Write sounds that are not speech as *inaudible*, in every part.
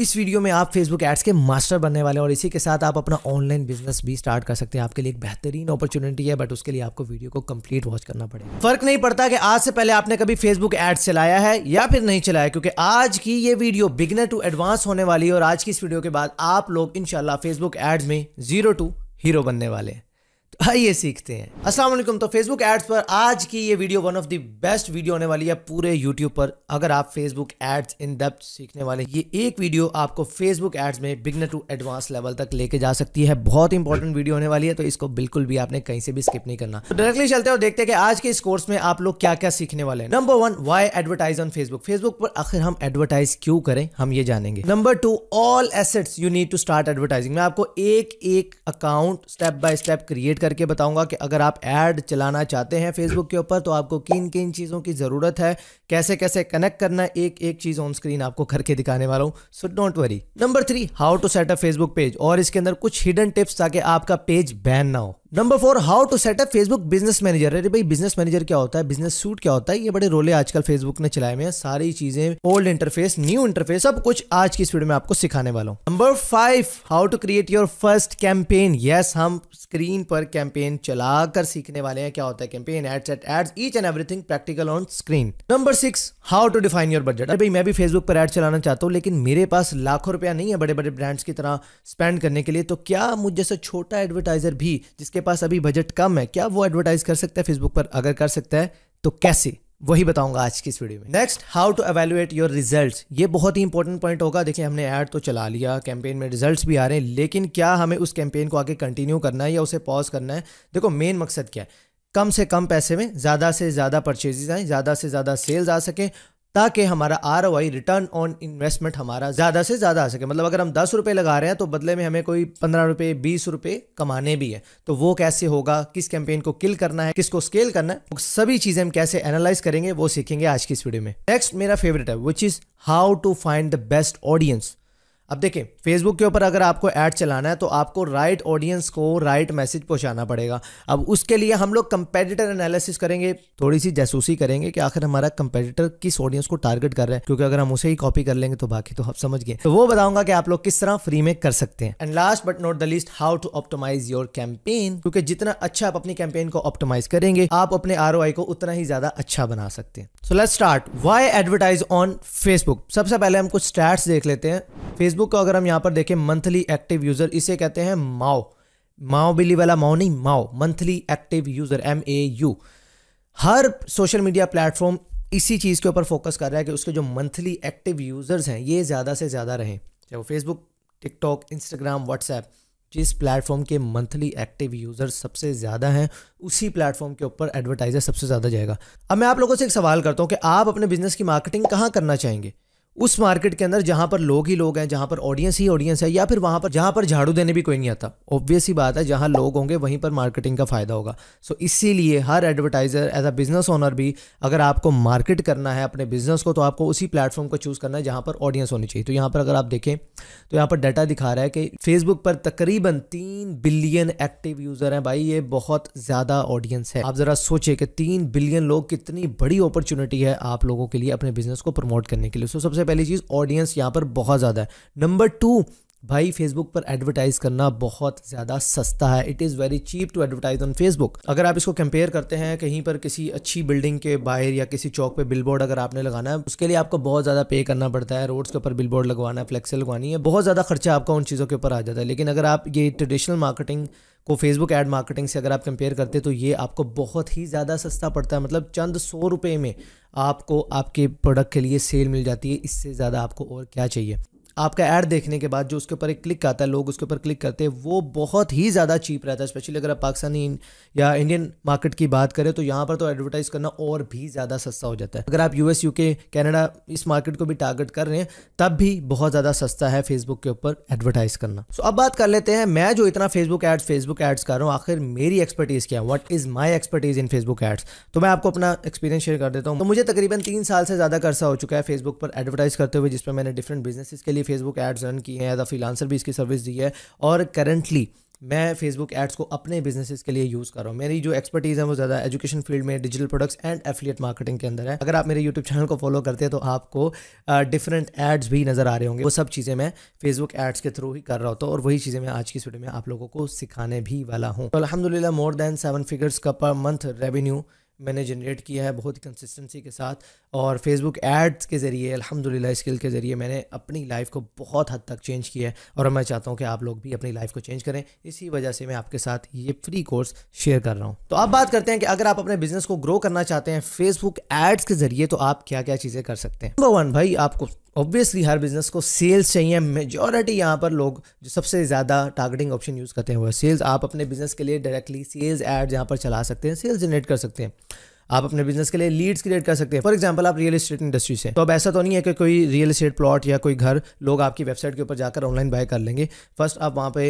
इस वीडियो में आप फेसबुक एड्स के मास्टर बनने वाले हैं और इसी के साथ आप अपना ऑनलाइन बिजनेस भी स्टार्ट कर सकते हैं आपके लिए एक बेहतरीन अपॉर्चुनिटी है बट उसके लिए आपको वीडियो को कंप्लीट वॉच करना पड़ेगा फर्क नहीं पड़ता कि आज से पहले आपने कभी फेसबुक एड्स चलाया है या फिर नहीं चलाया क्योंकि आज की ये वीडियो बिगनर टू एडवांस होने वाली है और आज की इस वीडियो के बाद आप लोग इनशाला फेसबुक एड्स में जीरो टू हीरो बनने वाले हैं आइए सीखते हैं अस्सलाम वालेकुम तो फेसबुक एड्स पर आज की ये video one of the best video होने वाली है पूरे यूट्यूब पर अगर आप फेसबुक एड्स इन डेप्थ सीखने वाले ये एक वीडियो आपको फेसबुक एड्स में बिगनर टू एडवांस लेवल तक लेके जा सकती है बहुत इंपॉर्टेंट वीडियो होने वाली है तो इसको बिल्कुल भी आपने कहीं से भी स्किप नहीं करना तो डायरेक्टली चलते हैं और देखते हैं कि आज के इस कोर्स में आप लोग क्या क्या सीखने वाले हैं number one why advertise on Facebook Facebook पर आखिर हम एडवर्टाइज क्यों करें हम ये जानेंगे number two all assets you need to start advertising मैं आपको एक एक account step by step create कर करके बताऊंगा कि अगर आप ऐड चलाना चाहते हैं फेसबुक के ऊपर तो आपको किन किन चीज़ों की ज़रूरत है कैसे कैसे कनेक्ट करना एक एक चीज़ ऑन स्क्रीन आपको करके दिखाने वाला हूँ so don't worry number three how to a Facebook page और इसके अंदर कुछ हिडन टिप्स ताकि आपका पेज बैन ना हो number four how to set up Facebook business manager अरे भाई बिजनेस मैनेजर क्या होता है बिजनेस सूट क्या होता है ये बड़े रोले आजकल फेसबुक ने चलाए हुए हैं सारी चीजें ओल्ड इंटरफेस न्यू इंटरफेस सब कुछ आज की स्पीड में आपको सिखाने वाला हूँ number five how to create your first campaign yes हम स्क्रीन पर कैंपेन चलाकर सीखने वाले हैं क्या होता है campaign ads at ads each and everything practical on screen number six how to define your budget अरे भाई मैं भी फेसबुक पर एड चलाना चाहता हूँ लेकिन मेरे पास लाखों रुपया नहीं है बड़े बड़े ब्रांड्स की तरह स्पेंड करने के लिए तो क्या मुझ जैसा छोटा एडवर्टाइजर भी जिसके जिसके पास अभी बजट कम है क्या वो एडवर्टाइज कर सकता है फेसबुक पर अगर कर सकता है तो कैसे वही बताऊंगा आज की इस वीडियो में next how to evaluate your result ये बहुत ही इंपॉर्टेंट पॉइंट होगा देखिए हमने ऐड तो चला लिया कैंपेन में रिजल्ट भी आ रहे हैं लेकिन क्या हमें उस कैंपेन को आगे कंटिन्यू करना है या उसे पॉज करना है देखो मेन मकसद क्या है कम से कम पैसे में ज़्यादा से ज़्यादा परचेजेज आएँ ज़्यादा से ज़्यादा सेल्स आ सकें ताकि हमारा R O I return on investment हमारा ज़्यादा से ज़्यादा आ सके मतलब अगर हम दस रुपये लगा रहे हैं तो बदले में हमें कोई पंद्रह रुपये बीस रुपये कमाने भी है तो वो कैसे होगा किस कैंपेन को किल करना है किसको स्केल करना है सभी चीज़ें हम कैसे एनालाइज करेंगे वो सीखेंगे आज की इस वीडियो में नेक्स्ट मेरा फेवरेट है which is how to find the best audience अब देखें फेसबुक के ऊपर अगर आपको ऐड चलाना है तो आपको राइट ऑडियंस को राइट मैसेज पहुंचाना पड़ेगा अब उसके लिए हम लोग कंपेटिटर एनालिसिस करेंगे थोड़ी सी जासूसी करेंगे कि आखिर हमारा कंपेटिटर किस ऑडियंस को टारगेट कर रहे हैं क्योंकि अगर हम उसे ही कॉपी कर लेंगे तो बाकी तो आप समझ गए तो वो बताऊंगा कि आप लोग किस तरह फ्री में कर सकते हैं and last but not the least how to optimise your campaign क्योंकि जितना अच्छा आप अपनी कैंपेन को ऑप्टोमाइज करेंगे आप अपने आर को उतना ही ज्यादा अच्छा बना सकते हैं so let start why advertise on Facebook सबसे पहले हम कुछ स्टैट्स देख लेते हैं फेसबुक फेसबुक का अगर हम यहाँ पर देखें मंथली एक्टिव यूज़र इसे कहते हैं माओ माओ बिल्ली वाला माओ नहीं माओ monthly active user M A U हर सोशल मीडिया प्लेटफॉर्म इसी चीज़ के ऊपर फोकस कर रहा है कि उसके जो मंथली एक्टिव यूज़र्स हैं ये ज़्यादा से ज़्यादा रहें चाहे वो फेसबुक टिकटॉक इंस्टाग्राम व्हाट्सएप जिस प्लेटफॉर्म के मंथली एक्टिव यूजर्स सबसे ज़्यादा हैं उसी प्लेटफॉर्म के ऊपर एडवर्टाइज़र सबसे ज़्यादा जाएगा अब मैं आप लोगों से एक सवाल करता हूँ कि आप अपने बिज़नेस की मार्केटिंग कहाँ करना चाहेंगे उस मार्केट के अंदर जहाँ पर लोग ही लोग हैं जहाँ पर ऑडियंस ही ऑडियंस है या फिर वहाँ पर जहाँ पर झाड़ू देने भी कोई नहीं आता ऑब्वियस ही बात है जहाँ लोग होंगे वहीं पर मार्केटिंग का फ़ायदा होगा सो so, इसीलिए हर advertiser as a business owner भी अगर आपको मार्केट करना है अपने बिज़नेस को तो आपको उसी प्लेटफॉर्म को चूज़ करना है जहाँ पर ऑडियंस होनी चाहिए तो यहाँ पर अगर आप देखें तो यहाँ पर डाटा दिखा रहा है कि फेसबुक पर तकरीबन तीन बिलियन एक्टिव यूज़र हैं भाई ये बहुत ज़्यादा ऑडियंस है आप ज़रा सोचिए कि तीन बिलियन लोग कितनी बड़ी अपॉर्चुनिटी है आप लोगों के लिए अपने बिज़नेस को प्रमोट करने के लिए सो सबसे पहली चीज़ ऑडियंस यहाँ पर बहुत ज़्यादा है नंबर टू भाई फेसबुक पर एडवर्टाइज करना बहुत ज़्यादा सस्ता है it is very cheap to advertise on Facebook अगर आप इसको कंपेयर करते हैं कहीं पर किसी अच्छी बिल्डिंग के बाहर या किसी चौक पे बिलबोर्ड अगर आपने लगाना है उसके लिए आपको बहुत ज़्यादा पे करना पड़ता है रोड्स के ऊपर बिल लगवाना है फ्लेक्सी लगवानी है बहुत ज़्यादा खर्चा आपका उन चीज़ों के ऊपर आ जाता है लेकिन अगर आप ये ट्रेडिशनल मार्केटिंग को फेसबुक एड मार्केटिंग से अगर आप कंपेयर करते तो ये आपको बहुत ही ज़्यादा सस्ता पड़ता है मतलब चंद सौ रुपये में आपको आपके प्रोडक्ट के लिए सेल मिल जाती है इससे ज़्यादा आपको और क्या चाहिए आपका ऐड देखने के बाद जो उसके ऊपर एक क्लिक आता है लोग उसके ऊपर क्लिक करते हैं वो बहुत ही ज़्यादा चीप रहता है स्पेशली अगर आप पाकिस्तानी या इंडियन मार्केट की बात करें तो यहाँ पर तो एडवर्टाइज़ करना और भी ज़्यादा सस्ता हो जाता है अगर आप यूएस के कैनेडा इस मार्केट को भी टारगेट कर रहे हैं तब भी बहुत ज़्यादा सस्ता है फेसबुक के ऊपर एडवर्टाइज़ करना सो so, अब बात कर लेते हैं मैं जो इतना फेसबुक एड्स फेसबुक एड्स कर रहा हूँ आखिर मेरी एक्सपर्टीज़ क्या है what is my expertise in Facebook ads तो मैं आपको अपना एक्सपीरियंस शेयर कर देता हूँ तो मुझे तकरीबन तीन साल से ज़्यादा कर्सा हो चुका है फेसबुक पर एडवर्टाइज़ करते हुए जिसमें मैंने डिफरेंट बिजनेसिस के लिए फेसबुक एड्स रन किए हैं एज अ फिलानसर भी इसकी सर्विस दी है और करंटली मैं फेसबुक एड्स को अपने बिजनेसेस के लिए यूज़ कर रहा हूँ मेरी जो एक्सपर्टीज़ है वो ज़्यादा एजुकेशन फील्ड में digital products and affiliate marketing के अंदर है अगर आप मेरे यूट्यूब चैनल को फॉलो करते हैं तो आपको डिफरेंट एड्स भी नज़र आ रहे होंगे वो सब चीज़ें मैं फेसबुक एड्स के थ्रू ही कर रहा होता हूँ और वही चीज़ें मैं आज की वीडियो में आप लोगों को सिखाने भी वाला हूँ तो अलहमदिल्ला मोर देन सेवन फिगर्स का पर मंथ रेवेन्यू मैंने जनरेट किया है बहुत कंसिस्टेंसी के साथ और फेसबुक एड्स के ज़रिए अल्हम्दुलिल्लाह स्किल के ज़रिए मैंने अपनी लाइफ को बहुत हद तक चेंज किया है और मैं चाहता हूँ कि आप लोग भी अपनी लाइफ को चेंज करें इसी वजह से मैं आपके साथ ये फ्री कोर्स शेयर कर रहा हूँ तो आप बात करते हैं कि अगर आप अपने बिजनेस को ग्रो करना चाहते हैं फेसबुक एड्स के ज़रिए तो आप क्या क्या चीज़ें कर सकते हैं नंबर वन भाई आपको ऑब्वियसली हर बिज़नेस को सेल्स चाहिए मेजॉरिटी यहाँ पर लोग जो सबसे ज़्यादा टारगेटिंग ऑप्शन यूज़ करते हैं वो है सेल्स आप अपने बिज़नेस के लिए डायरेक्टली सेल्स एड यहाँ पर चला सकते हैं सेल्स जनरेट कर सकते हैं आप अपने बिजनेस के लिए लीड्स क्रिएट कर सकते हैं फॉर एग्जाम्पल आप रियल स्टेट इंडस्ट्री से तो अब ऐसा तो नहीं है कि कोई रियल स्टेट प्लॉट या कोई घर लोग आपकी वेबसाइट के ऊपर जाकर ऑनलाइन बाय कर लेंगे फर्स्ट आप वहाँ पे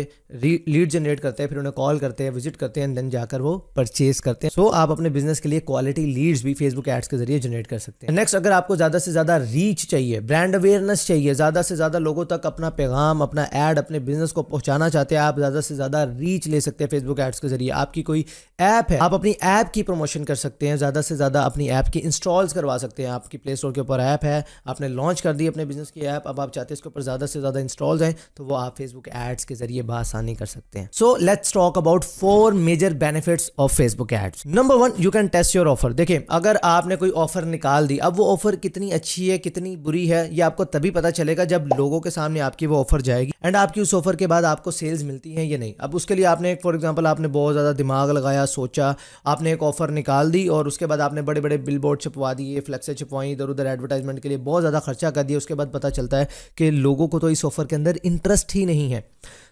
लीड जनरेट करते हैं फिर उन्हें कॉल करते हैं विजिट करते हैं देन जाकर वो परचेज करते हैं सो आप अपने बिजनेस के लिए क्वालिटी लीड्स भी फेसबुक एड्स के जरिए जनरेट कर सकते हैं नेक्स्ट अगर आपको ज़्यादा से ज़्यादा रीच चाहिए ब्रांड अवेयरनेस चाहिए ज़्यादा से ज़्यादा लोगों तक अपना पैगाम अपना एड अपने बिजनेस को पहुंचाना चाहते हैं आप ज़्यादा से ज़्यादा रीच ले सकते हैं फेसबुक एड्स के जरिए आपकी कोई ऐप है आप अपनी ऐप की प्रमोशन कर सकते हैं ज़्यादा से ज़्यादा अपनी ऐप की इंस्टॉल्स करवा सकते हैं आपकी प्ले स्टोर के ऊपर ऐप है आपने लॉन्च कर दी अपने बिज़नेस की ऐप अब आप चाहते हैं इसके ऊपर ज़्यादा से ज़्यादा इंस्टॉल जाएँ तो वो आप फेसबुक एड्स के जरिए बसानी कर सकते हैं so let's talk about four major benefits of Facebook ads number one you can test your offer देखिए अगर आपने कोई ऑफर निकाल दी अब वो ऑफर कितनी अच्छी है कितनी बुरी है ये आपको तभी पता चलेगा जब लोगों के सामने आपकी वो ऑफर जाएगी एंड आपकी उस ऑफर के बाद आपको सेल्स मिलती हैं या नहीं अब उसके लिए आपने फॉर एग्जाम्पल आपने बहुत ज़्यादा दिमाग लगाया सोचा आपने एक ऑफर निकाल दी और उसके उसके बाद आपने बड़े बड़े बिल बोर्ड छिपवा दिए फ्लैक्सें छपवाई इधर उधर एडवर्टाइजमेंट के लिए बहुत ज़्यादा खर्चा कर दिया उसके बाद पता चलता है कि लोगों को तो इस ऑफ़र के अंदर इंटरेस्ट ही नहीं है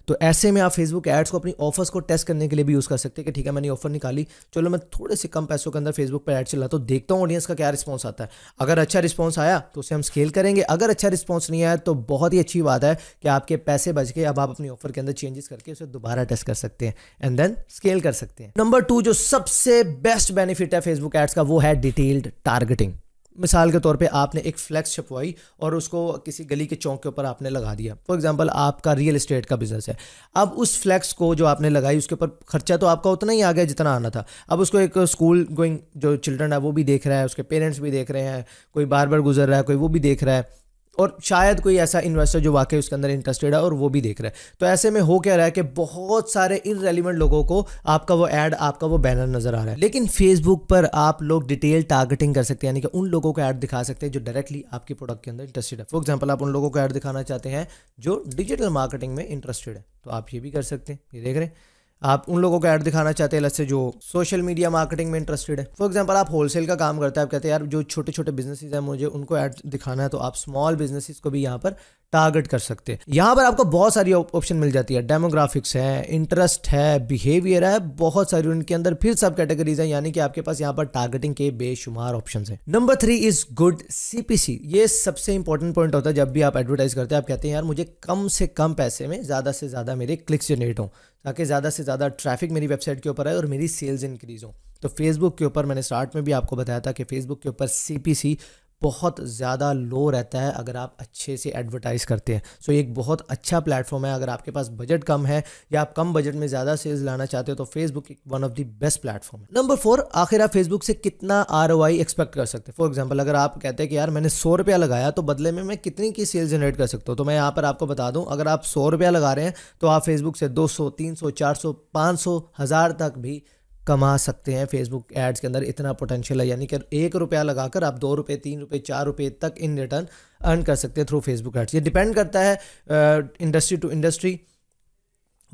तो ऐसे में आप फेसबुक एड्स को अपनी ऑफर्स को टेस्ट करने के लिए भी यूज़ कर सकते हैं कि ठीक है मैंने ऑफर निकाली चलो मैं थोड़े से कम पैसों के अंदर फेसबुक पर एड्स चला तो देखता हूँ ऑडियंस का क्या रिस्पॉन्स आता है अगर अच्छा रिस्पॉन्स आया तो उसे हम स्केल करेंगे अगर अच्छा रिस्पॉन्स नहीं आया तो बहुत ही अच्छी बात है कि आपके पैसे बच के अब आप अपनी ऑफर के अंदर चेंजेस करके उसे दोबारा टेस्ट कर सकते हैं एंड देन स्केल कर सकते हैं नंबर टू जो सबसे बेस्ट बेनिफिट है फेसबुक एड्स का वो है डिटेल्ड टारगेटिंग मिसाल के तौर पे आपने एक फ्लैक्स छपवाई और उसको किसी गली के चौक के ऊपर आपने लगा दिया फॉर एग्जांपल आपका रियल इस्टेट का बिज़नेस है अब उस फ्लैक्स को जो आपने लगाई उसके ऊपर खर्चा तो आपका उतना ही आ गया जितना आना था अब उसको एक स्कूल गोइंग जो चिल्ड्रन है वो भी देख रहा है उसके पेरेंट्स भी देख रहे हैं कोई बार बार गुजर रहा है कोई वो भी देख रहा है और शायद कोई ऐसा इन्वेस्टर जो वाकई उसके अंदर इंटरेस्टेड है और वो भी देख रहा है तो ऐसे में हो क्या रहा है कि बहुत सारे इनरेलीवेंट लोगों को आपका वो ऐड आपका वो बैनर नजर आ रहा है लेकिन फेसबुक पर आप लोग डिटेल टारगेटिंग कर सकते हैं यानी कि उन लोगों को ऐड दिखा सकते हैं जो डायरेक्टली आपके प्रोडक्ट के अंदर इंटरेस्टेड है फॉर एग्जाम्पल आप उन लोगों को ऐड दिखाना चाहते हैं जो डिजिटल मार्केटिंग में इंटरेस्टेड है तो आप ये भी कर सकते हैं ये देख रहे हैं आप उन लोगों को ऐड दिखाना चाहते हैं अलग जो सोशल मीडिया मार्केटिंग में इंटरेस्टेड है फॉर एग्जांपल आप होलसेल का काम करते हैं आप कहते हैं यार जो छोटे छोटे बिजनेस हैं मुझे उनको ऐड दिखाना है तो आप स्मॉल बिजनेसिस को भी यहाँ पर टारगेट कर सकते हैं यहाँ पर आपको बहुत सारी ऑप्शन मिल जाती है डेमोग्राफिक्स है इंटरेस्ट है बिहेवियर है बहुत सारी उनके अंदर फिर सब कैटेगरीज है यानी कि आपके पास यहाँ पर टारगेटिंग के बेशुमार ऑप्शन है number three is good CPC ये सबसे इंपॉर्टेंट पॉइंट होता है जब भी आप एडवर्टाइज करते हैं आप कहते हैं यार मुझे कम से कम पैसे में ज्यादा से ज्यादा मेरे क्लिक्स जनरेट हों ताकि ज़्यादा से ज़्यादा ट्रैफिक मेरी वेबसाइट के ऊपर आए और मेरी सेल्स इंक्रीज़ हो तो फेसबुक के ऊपर मैंने स्टार्ट में भी आपको बताया था कि फेसबुक के ऊपर सी बहुत ज़्यादा लो रहता है अगर आप अच्छे से एडवर्टाइज़ करते हैं सो so, एक बहुत अच्छा प्लेटफॉर्म है अगर आपके पास बजट कम है या आप कम बजट में ज़्यादा सेल्स लाना चाहते हो तो फेसबुक एक one of the best platform है नंबर फोर आखिर आप फेसबुक से कितना आर एक्सपेक्ट कर सकते हैं फॉर एग्जाम्पल अगर आप कहते हैं कि यार मैंने सौ रुपया लगाया तो बदले में मैं कितनी की सेल्स जनरेट कर सकता हूँ तो मैं यहाँ पर आपको बता दूँ अगर आप सौ रुपया लगा रहे हैं तो आप फेसबुक से दो सौ तीन सौ चार सौ पाँच सौ हज़ार तक भी कमा सकते हैं फेसबुक एड्स के अंदर इतना पोटेंशियल है यानी कि एक रुपया लगाकर आप दो रुपये तीन रुपये चार रुपये तक इन रिटर्न अर्न कर सकते हैं थ्रू फेसबुक एड्स ये डिपेंड करता है industry to industry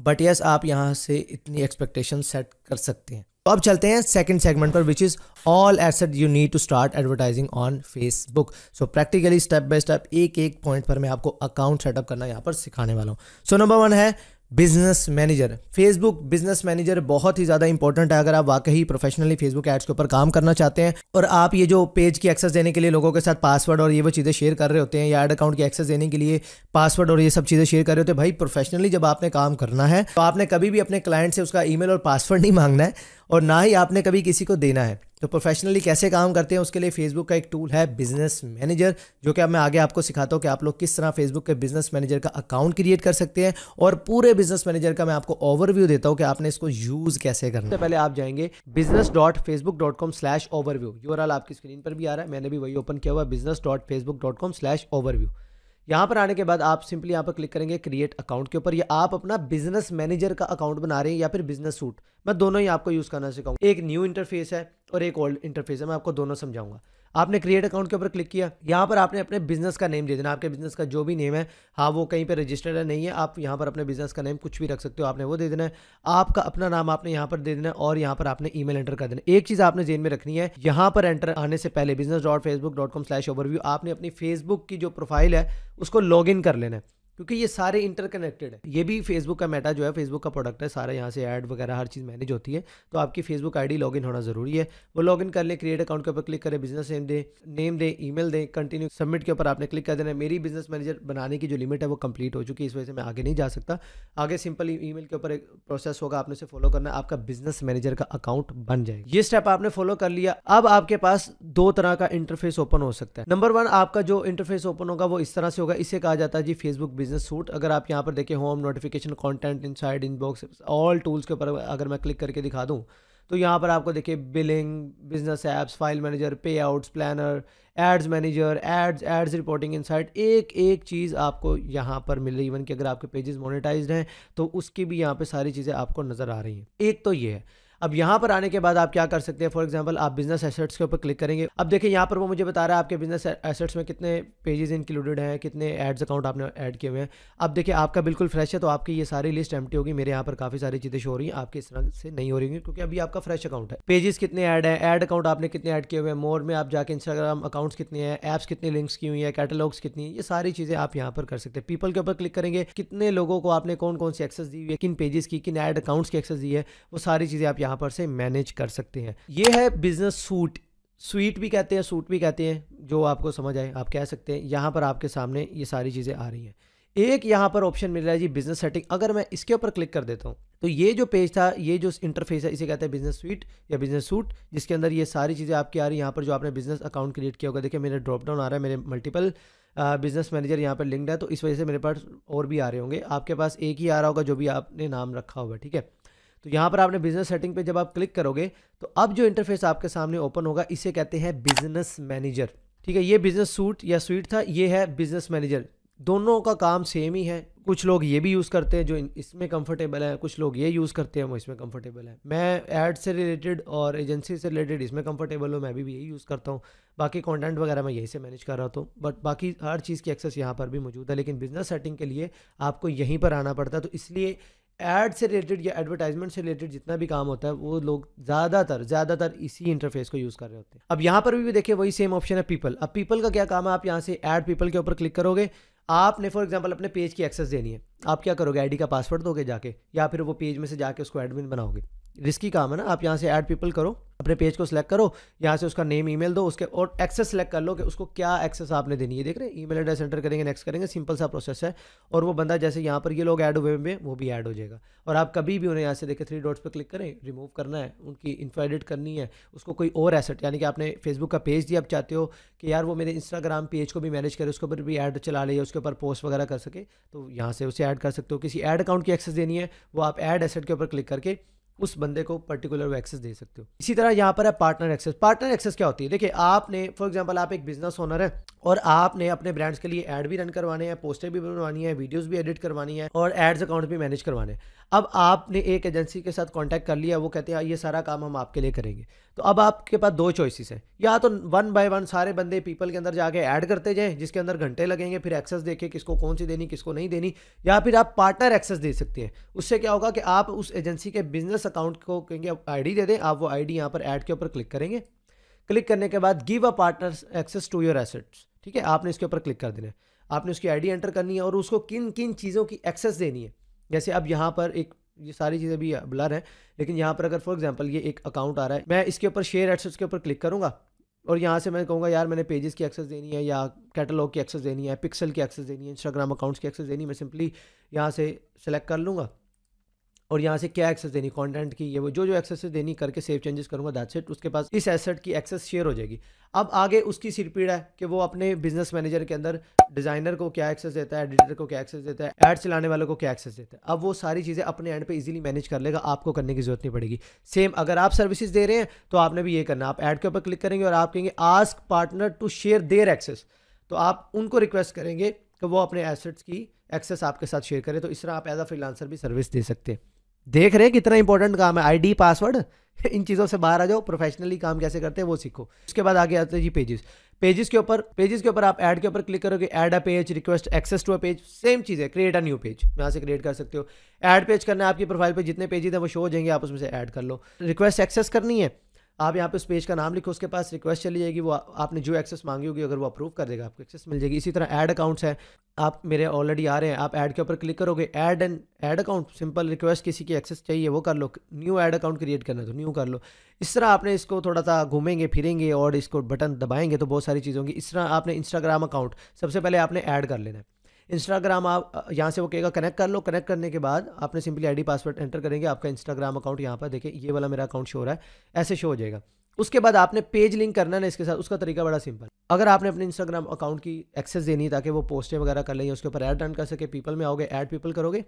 but yes आप यहाँ से इतनी एक्सपेक्टेशन सेट कर सकते हैं तो अब चलते हैं सेकंड सेगमेंट पर which is all asset you need to start advertising on Facebook so practically step by step एक एक पॉइंट पर मैं आपको अकाउंट सेटअप करना यहाँ पर सिखाने वाला हूँ सो नंबर वन है business manager Facebook business manager बहुत ही ज़्यादा इंपॉर्टेंट है अगर आप वाकई प्रोफेशनली फेसबुक एड्स के ऊपर काम करना चाहते हैं और आप ये जो पेज की एक्सेस देने के लिए लोगों के साथ पासवर्ड और ये वो चीज़ें शेयर कर रहे होते हैं या एड अकाउंट की एक्सेस देने के लिए पासवर्ड और ये सब चीज़ें शेयर कर रहे होते हैं भाई प्रोफेशनली जब आपने काम करना है तो आपने कभी भी अपने क्लाइंट से उसका ई और पासवर्ड नहीं मांगना है और ना ही आपने कभी किसी को देना है तो प्रोफेशनली कैसे काम करते हैं उसके लिए फेसबुक का एक टूल है बिजनेस मैनेजर जो कि अब मैं आगे आपको सिखाता हूँ कि आप लोग किस तरह फेसबुक के बिजनेस मैनेजर का अकाउंट क्रिएट कर सकते हैं और पूरे बिजनेस मैनेजर का मैं आपको ओवरव्यू देता हूँ कि आपने इसको यूज कैसे करना है पहले आप जाएंगे business dot Facebook dot com slash overview your आपकी स्क्रीन पर भी आ रहा है मैंने भी वही ओपन किया हुआ business dot Facebook dot com slash overview यहां पर आने के बाद आप सिंपली यहां पर क्लिक करेंगे क्रिएट अकाउंट के ऊपर या आप अपना बिजनेस मैनेजर का अकाउंट बना रहे हैं या फिर बिजनेस सूट मैं दोनों ही आपको यूज़ करना सिखाऊंगा एक न्यू इंटरफेस है और एक ओल्ड इंटरफेस है मैं आपको दोनों समझाऊंगा आपने क्रिएट अकाउंट के ऊपर क्लिक किया यहाँ पर आपने अपने बिजनेस का नेम दे देना आपके बिजनेस का जो भी नेम है हाँ वो कहीं पर रजिस्टर्ड है नहीं है आप यहाँ पर अपने बिजनेस का नेम कुछ भी रख सकते हो आपने वो दे देना है आपका अपना नाम आपने यहाँ पर दे देना है और यहाँ पर आपने ई एंटर कर देना एक चीज़ आपने जेन में रखनी है यहाँ पर एंटर आने से पहले business dot Facebook dot com slash आपने अपनी फेसबुक की जो प्रोफाइल है उसको लॉग इन कर लेना है क्योंकि ये सारे इंटरकनेक्टेड है ये भी फेसबुक का मेटा जो है फेसबुक का प्रोडक्ट है सारा यहाँ से ऐड वगैरह हर चीज़ मैनेज होती है तो आपकी फेसबुक आईडी लॉगिन होना जरूरी है वो लॉगिन कर लें क्रिएट अकाउंट के ऊपर क्लिक करें बिजनेस नेम दें नेम दें मेल दें कंटिन्यू सबमिट के ऊपर आपने क्लिक कर देना मेरी बिजनेस मैनेजर बनाने की जो लिमिट है वो कंप्लीट हो चुकी है इस वजह से मैं आगे नहीं जा सकता आगे सिंपल ई के ऊपर एक प्रोसेस होगा आपने उसे फॉलो करना आपका बिजनेस मैनेजर का अकाउंट बन जाएगा ये स्टेप आपने फॉलो कर लिया अब आपके पास दो तरह का इंटरफेस ओपन हो सकता है नंबर वन आपका जो इंटरफेस ओपन होगा वो इस तरह से होगा इसे कहा जाता है जी फेसबुक बिजनेस सूट अगर आप यहाँ पर देखें home notification content content insights inbox all tools के ऊपर अगर मैं क्लिक करके दिखा दूँ तो यहाँ पर आपको देखिए billing business apps file manager payouts planner ads manager ads ads reporting इन एक एक चीज़ आपको यहाँ पर मिल रही है इवन कि अगर आपके पेजेस मोनेटाइज्ड हैं तो उसकी भी यहाँ पे सारी चीज़ें आपको नज़र आ रही हैं एक तो ये है अब यहाँ पर आने के बाद आप क्या कर सकते हैं फॉर एग्जाम्पल आप बिजनेस एसेट्स के ऊपर क्लिक करेंगे अब देखिए यहाँ पर वो मुझे बता रहा है आपके बिजनेस एसेट्स में कितने पेजेस इंक्लूडेड हैं कितने एड्स अकाउंट आपने ऐड किए हुए हैं अब देखिए आपका बिल्कुल फ्रेश है तो आपकी ये सारी लिस्ट एम्प्टी होगी मेरे यहाँ पर काफ़ी सारी चीज़ें शो हो रही हैं आपकी इस तरह से नहीं हो रही क्योंकि अभी आपका फ्रेश अकाउंट है पेजेस कितने ऐड हैं एड अकाउंट आपने कितने ऐड किए हुए हैं मोर में आप जाके इंस्टाग्राम अकाउंट्स कितने हैं ऐप्स कितनी लिंक्स की हुई है कैटलॉग्स कितनी ये सारी चीज़ें आप यहाँ पर कर सकते हैं पीपल के ऊपर क्लिक करेंगे कितने लोगों को आपने कौन कौन सी एक्सेस दी हुई है किन पेजेस की किन एड अकाउंट्स की एक्सेस दी है वो सारी चीज़ें आप यहाँ यहाँ पर से मैनेज कर सकते हैं ये है बिजनेस सूट स्वीट भी कहते हैं सूट भी कहते हैं जो आपको समझ आए आप कह सकते हैं यहाँ पर आपके सामने ये सारी चीज़ें आ रही हैं एक यहाँ पर ऑप्शन मिल रहा है जी बिजनेस सेटिंग अगर मैं इसके ऊपर क्लिक कर देता हूँ तो ये जो पेज था ये जो इंटरफेस है इसे कहते हैं बिजनेस स्वीट या बिजनेस सूट जिसके अंदर ये सारी चीज़ें आपकी आ रही है यहाँ पर जो आपने बिजनेस अकाउंट क्रिएट किया होगा देखिए मेरा ड्रॉप डाउन आ रहा है मेरे मल्टीपल बिजनेस मैनेजर यहाँ पर लिंक्ड है तो इस वजह से मेरे पास और भी आ रहे होंगे आपके पास एक ही आ रहा होगा जो भी आपने नाम रखा होगा ठीक है तो यहाँ पर आपने बिजनेस सेटिंग पे जब आप क्लिक करोगे तो अब जो इंटरफेस आपके सामने ओपन होगा इसे कहते हैं बिजनेस मैनेजर ठीक है ये बिजनेस सूट या स्वीट था ये है बिजनेस मैनेजर दोनों का काम सेम ही है कुछ लोग ये भी यूज़ करते हैं जो इसमें कंफर्टेबल है कुछ लोग ये यूज़ करते हैं वो इसमें कंफर्टेबल है मैं ऐड से रिलेटेड और एजेंसी से रिलेटेड इसमें कंफर्टेबल हूँ मैं भी, भी यही यूज़ करता हूँ बाकी कंटेंट वगैरह मैं यहीं से मैनेज कर रहा हूँ बट बाकी हर चीज़ की एक्सेस यहाँ पर भी मौजूद है लेकिन बिजनेस सेटिंग के लिए आपको यहीं पर आना पड़ता है तो इसलिए एड से रिलेटेड या एडवर्टाइजमेंट से रिलेटेड जितना भी काम होता है वो लोग ज़्यादातर ज़्यादातर इसी इंटरफेस को यूज़ कर रहे होते हैं अब यहाँ पर भी, भी देखिए वही सेम ऑप्शन है पीपल अब पीपल का क्या काम है आप यहाँ से एड पीपल के ऊपर क्लिक करोगे आपने फॉर एग्जाम्पल अपने पेज की एक्सेस देनी है आप क्या करोगे आईडी का पासवर्ड दोगे जाके या फिर वो पेज में से जाके उसको एडमिन बनाओगे रिस्की काम है ना आप यहाँ से ऐड पीपल करो अपने पेज को सिलेक्ट करो यहाँ से उसका नेम ईमेल दो उसके और एक्सेस सेलेक्ट कर लो कि उसको क्या एक्सेस आपने देनी है देख रहे हैं ईमेल एड्रेस एंटर करेंगे नेक्स्ट करेंगे सिंपल सा प्रोसेस है और वो बंदा जैसे यहाँ पर ये लोग ऐड हुए हुए वो भी ऐड हो जाएगा और आप कभी भी उन्हें यहाँ से देखें थ्री डॉट्स पर क्लिक करें रिमूव करना है उनकी इन्फो एडिट करनी है उसको कोई और एसेट यानी कि आपने फेसबुक का पेज दिया आप चाहते हो कि यार वो मेरे इंस्टाग्राम पेज को भी मैनेज करे उसके ऊपर भी ऐड चला ले उसके ऊपर पोस्ट वगैरह कर सके तो यहाँ से उसे ऐड कर सकते हो किसी ऐड अकाउंट की एक्सेस देनी है वो आप ऐड एसेट के ऊपर क्लिक करके उस बंदे को पर्टिकुलर वो एक्सेस दे सकते हो इसी तरह यहाँ पर है पार्टनर एक्सेस पार्टनर एक्सेस क्या होती है देखिए आपने फॉर एग्जांपल आप एक बिजनेस ओनर है और आपने अपने ब्रांड्स के लिए एड भी रन करवाने हैं पोस्टर भी बनवानी है वीडियोस भी एडिट करवानी है और एड्स अकाउंट भी मैनेज करवाने अब आपने एक एजेंसी के साथ कॉन्टैक्ट कर लिया वो कहते हैं हाँ, ये सारा काम हम आपके लिए करेंगे तो अब आपके पास दो चॉइसेस हैं या तो वन बाय वन सारे बंदे पीपल के अंदर जाके ऐड करते जाएं जिसके अंदर घंटे लगेंगे फिर एक्सेस देखें किसको कौन सी देनी किसको नहीं देनी या फिर आप पार्टनर एक्सेस दे सकते हैं उससे क्या होगा कि आप उस एजेंसी के बिजनेस अकाउंट को कहेंगे आईडी दे दें आप वो आईडी यहाँ पर ऐड के ऊपर क्लिक करेंगे क्लिक करने के बाद give a partner access to your assets ठीक है आपने इसके ऊपर क्लिक कर देना है आपने उसकी आई एंटर करनी है और उसको किन किन चीज़ों की एक्सेस देनी है जैसे अब यहाँ पर एक ये सारी चीज़ें भी ब्लर हैं लेकिन यहाँ पर अगर फॉर एग्जांपल ये एक अकाउंट आ रहा है मैं इसके ऊपर शेयर एडसेट्स के ऊपर क्लिक करूँगा और यहाँ से मैं कहूँगा यार मैंने पेजेस की एक्सेस देनी है या कैटलॉग की एक्सेस देनी है पिक्सल की एक्सेस देनी है इंस्टाग्राम अकाउंट्स की एक्सेस देनी है मैं सिंपली यहाँ से सेलेक्ट कर लूँगा और यहाँ से क्या एक्सेस देनी कंटेंट की ये वो जो जो एक्सेस देनी करके सेव चेंजेस करूँगा दैट सेट उसके पास इस एसेट की एक्सेस शेयर हो जाएगी अब आगे उसकी सिरपीड़ है कि वो अपने बिजनेस मैनेजर के अंदर डिज़ाइनर को क्या एक्सेस देता है एडिटर को क्या एक्सेस देता है एड चलाने वालों को क्या एक्सेस देता है अब वो सारी चीज़ें अपने एंड पे इजीली मैनेज कर लेगा आपको करने की जरूरत नहीं पड़ेगी सेम अगर आप सर्विसेज दे रहे हैं तो आपने भी ये करना आप ऐड के ऊपर क्लिक करेंगे और आप कहेंगे ask partner to share their access तो आप उनको रिक्वेस्ट करेंगे कि वो अपने एसेट्स की एक्सेस आपके साथ शेयर करें तो इस तरह आप एज अ फ्रीलांसर भी सर्विस दे सकते हैं देख रहे हैं कितना इंपॉर्टेंट काम है आईडी पासवर्ड *laughs* इन चीज़ों से बाहर आ जाओ प्रोफेशनली काम कैसे करते हैं वो सीखो उसके बाद आगे आते हैं जी पेजेस पेजेस के ऊपर पेजेस के ऊपर आप ऐड के ऊपर क्लिक करोगे add a page request access to a page same चीज़ है क्रिएट अ न्यू पेज यहाँ से क्रिएट कर सकते हो ऐड पेज करना है आपकी प्रोफाइल पर जितने पेजेज हैं वो शो हो जाएंगे आप उसमें से ऐड कर लो रिक्वेस्ट एक्सेस करनी है आप यहाँ पे उस पेज का नाम लिखो उसके पास रिक्वेस्ट चली जाएगी वो आपने जो एक्सेस मांगी होगी अगर वो अप्रूव कर देगा आपको एक्सेस मिल जाएगी इसी तरह ऐड अकाउंट्स हैं आप मेरे ऑलरेडी आ रहे हैं आप ऐड के ऊपर क्लिक करोगे add and add account simple request किसी की एक्सेस चाहिए वो कर लो न्यू ऐड अकाउंट क्रिएट करना तो न्यू कर लो इस तरह आपने इसको थोड़ा सा घूमेंगे फिरेंगे और इसको बटन दबाएंगे तो बहुत सारी चीज़ होंगी इस तरह आपने इंस्टाग्राम अकाउंट सबसे पहले आपने ऐड कर लेना है इंस्टाग्राम आप यहाँ से वो कहेगा कनेक्ट कर लो कनेक्ट करने के बाद आपने सिंपली आईडी पासवर्ड एंटर करेंगे आपका इंस्टाग्राम अकाउंट यहाँ पर देखिए ये वाला मेरा अकाउंट शो हो रहा है ऐसे शो हो जाएगा उसके बाद आपने पेज लिंक करना है ना इसके साथ उसका तरीका बड़ा सिंपल अगर आपने अपने इंस्टाग्राम अकाउंट की एक्सेस देनी है ताकि वो पोस्टें वगैरह कर लें उसके ऊपर ऐड रन कर सके पीपल में आओगे ऐड पीपल करोगे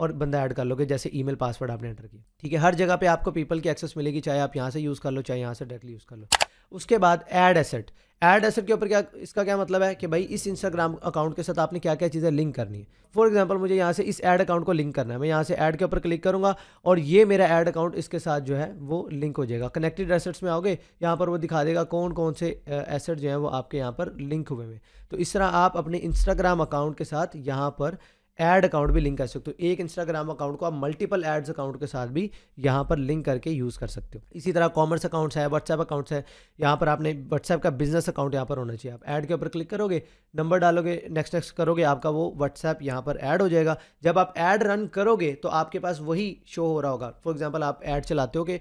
और बंदा ऐड कर लोगे जैसे ईमेल पासवर्ड आपने एंटर किया ठीक है हर जगह पे आपको पीपल की एक्सेस मिलेगी चाहे आप यहाँ से यूज़ कर लो चाहे यहाँ से डायरेक्टली यूज़ कर लो उसके बाद एड एसेट एड एसेट के ऊपर क्या इसका क्या मतलब है कि भाई इस इंस्टाग्राम अकाउंट के साथ आपने क्या क्या चीज़ें लिंक करनी है फॉर एग्जाम्पल मुझे यहाँ से इस एड अकाउंट को लिंक करना है मैं यहाँ से ऐड के ऊपर क्लिक करूँगा और ये मेरा ऐड अकाउंट इसके साथ जो है वो लिंक हो जाएगा कनेक्टेड एसेट्स में आओगे यहाँ पर वो दिखा देगा कौन कौन से एसेट जो है वो आपके यहाँ पर लिंक हुए हुए तो इस तरह आप अपने इंस्टाग्राम अकाउंट के साथ यहाँ पर एड अकाउंट भी लिंक कर सकते हो एक इंस्टाग्राम अकाउंट को आप मल्टीपल एड्स अकाउंट के साथ भी यहाँ पर लिंक करके यूज़ कर सकते हो इसी तरह कॉमर्स अकाउंट्स है व्हाट्सएप अकाउंट्स है यहाँ पर आपने व्हाट्सएप का बिजनेस अकाउंट यहाँ पर होना चाहिए आप ऐड के ऊपर क्लिक करोगे नंबर डालोगे नेक्स्ट नेक्स्ट करोगे आपका वो व्हाट्सएप यहाँ पर ऐड हो जाएगा जब आप ऐड रन करोगे तो आपके पास वही शो हो रहा होगा फॉर एग्जाम्पल आप ऐड चलाते हो कि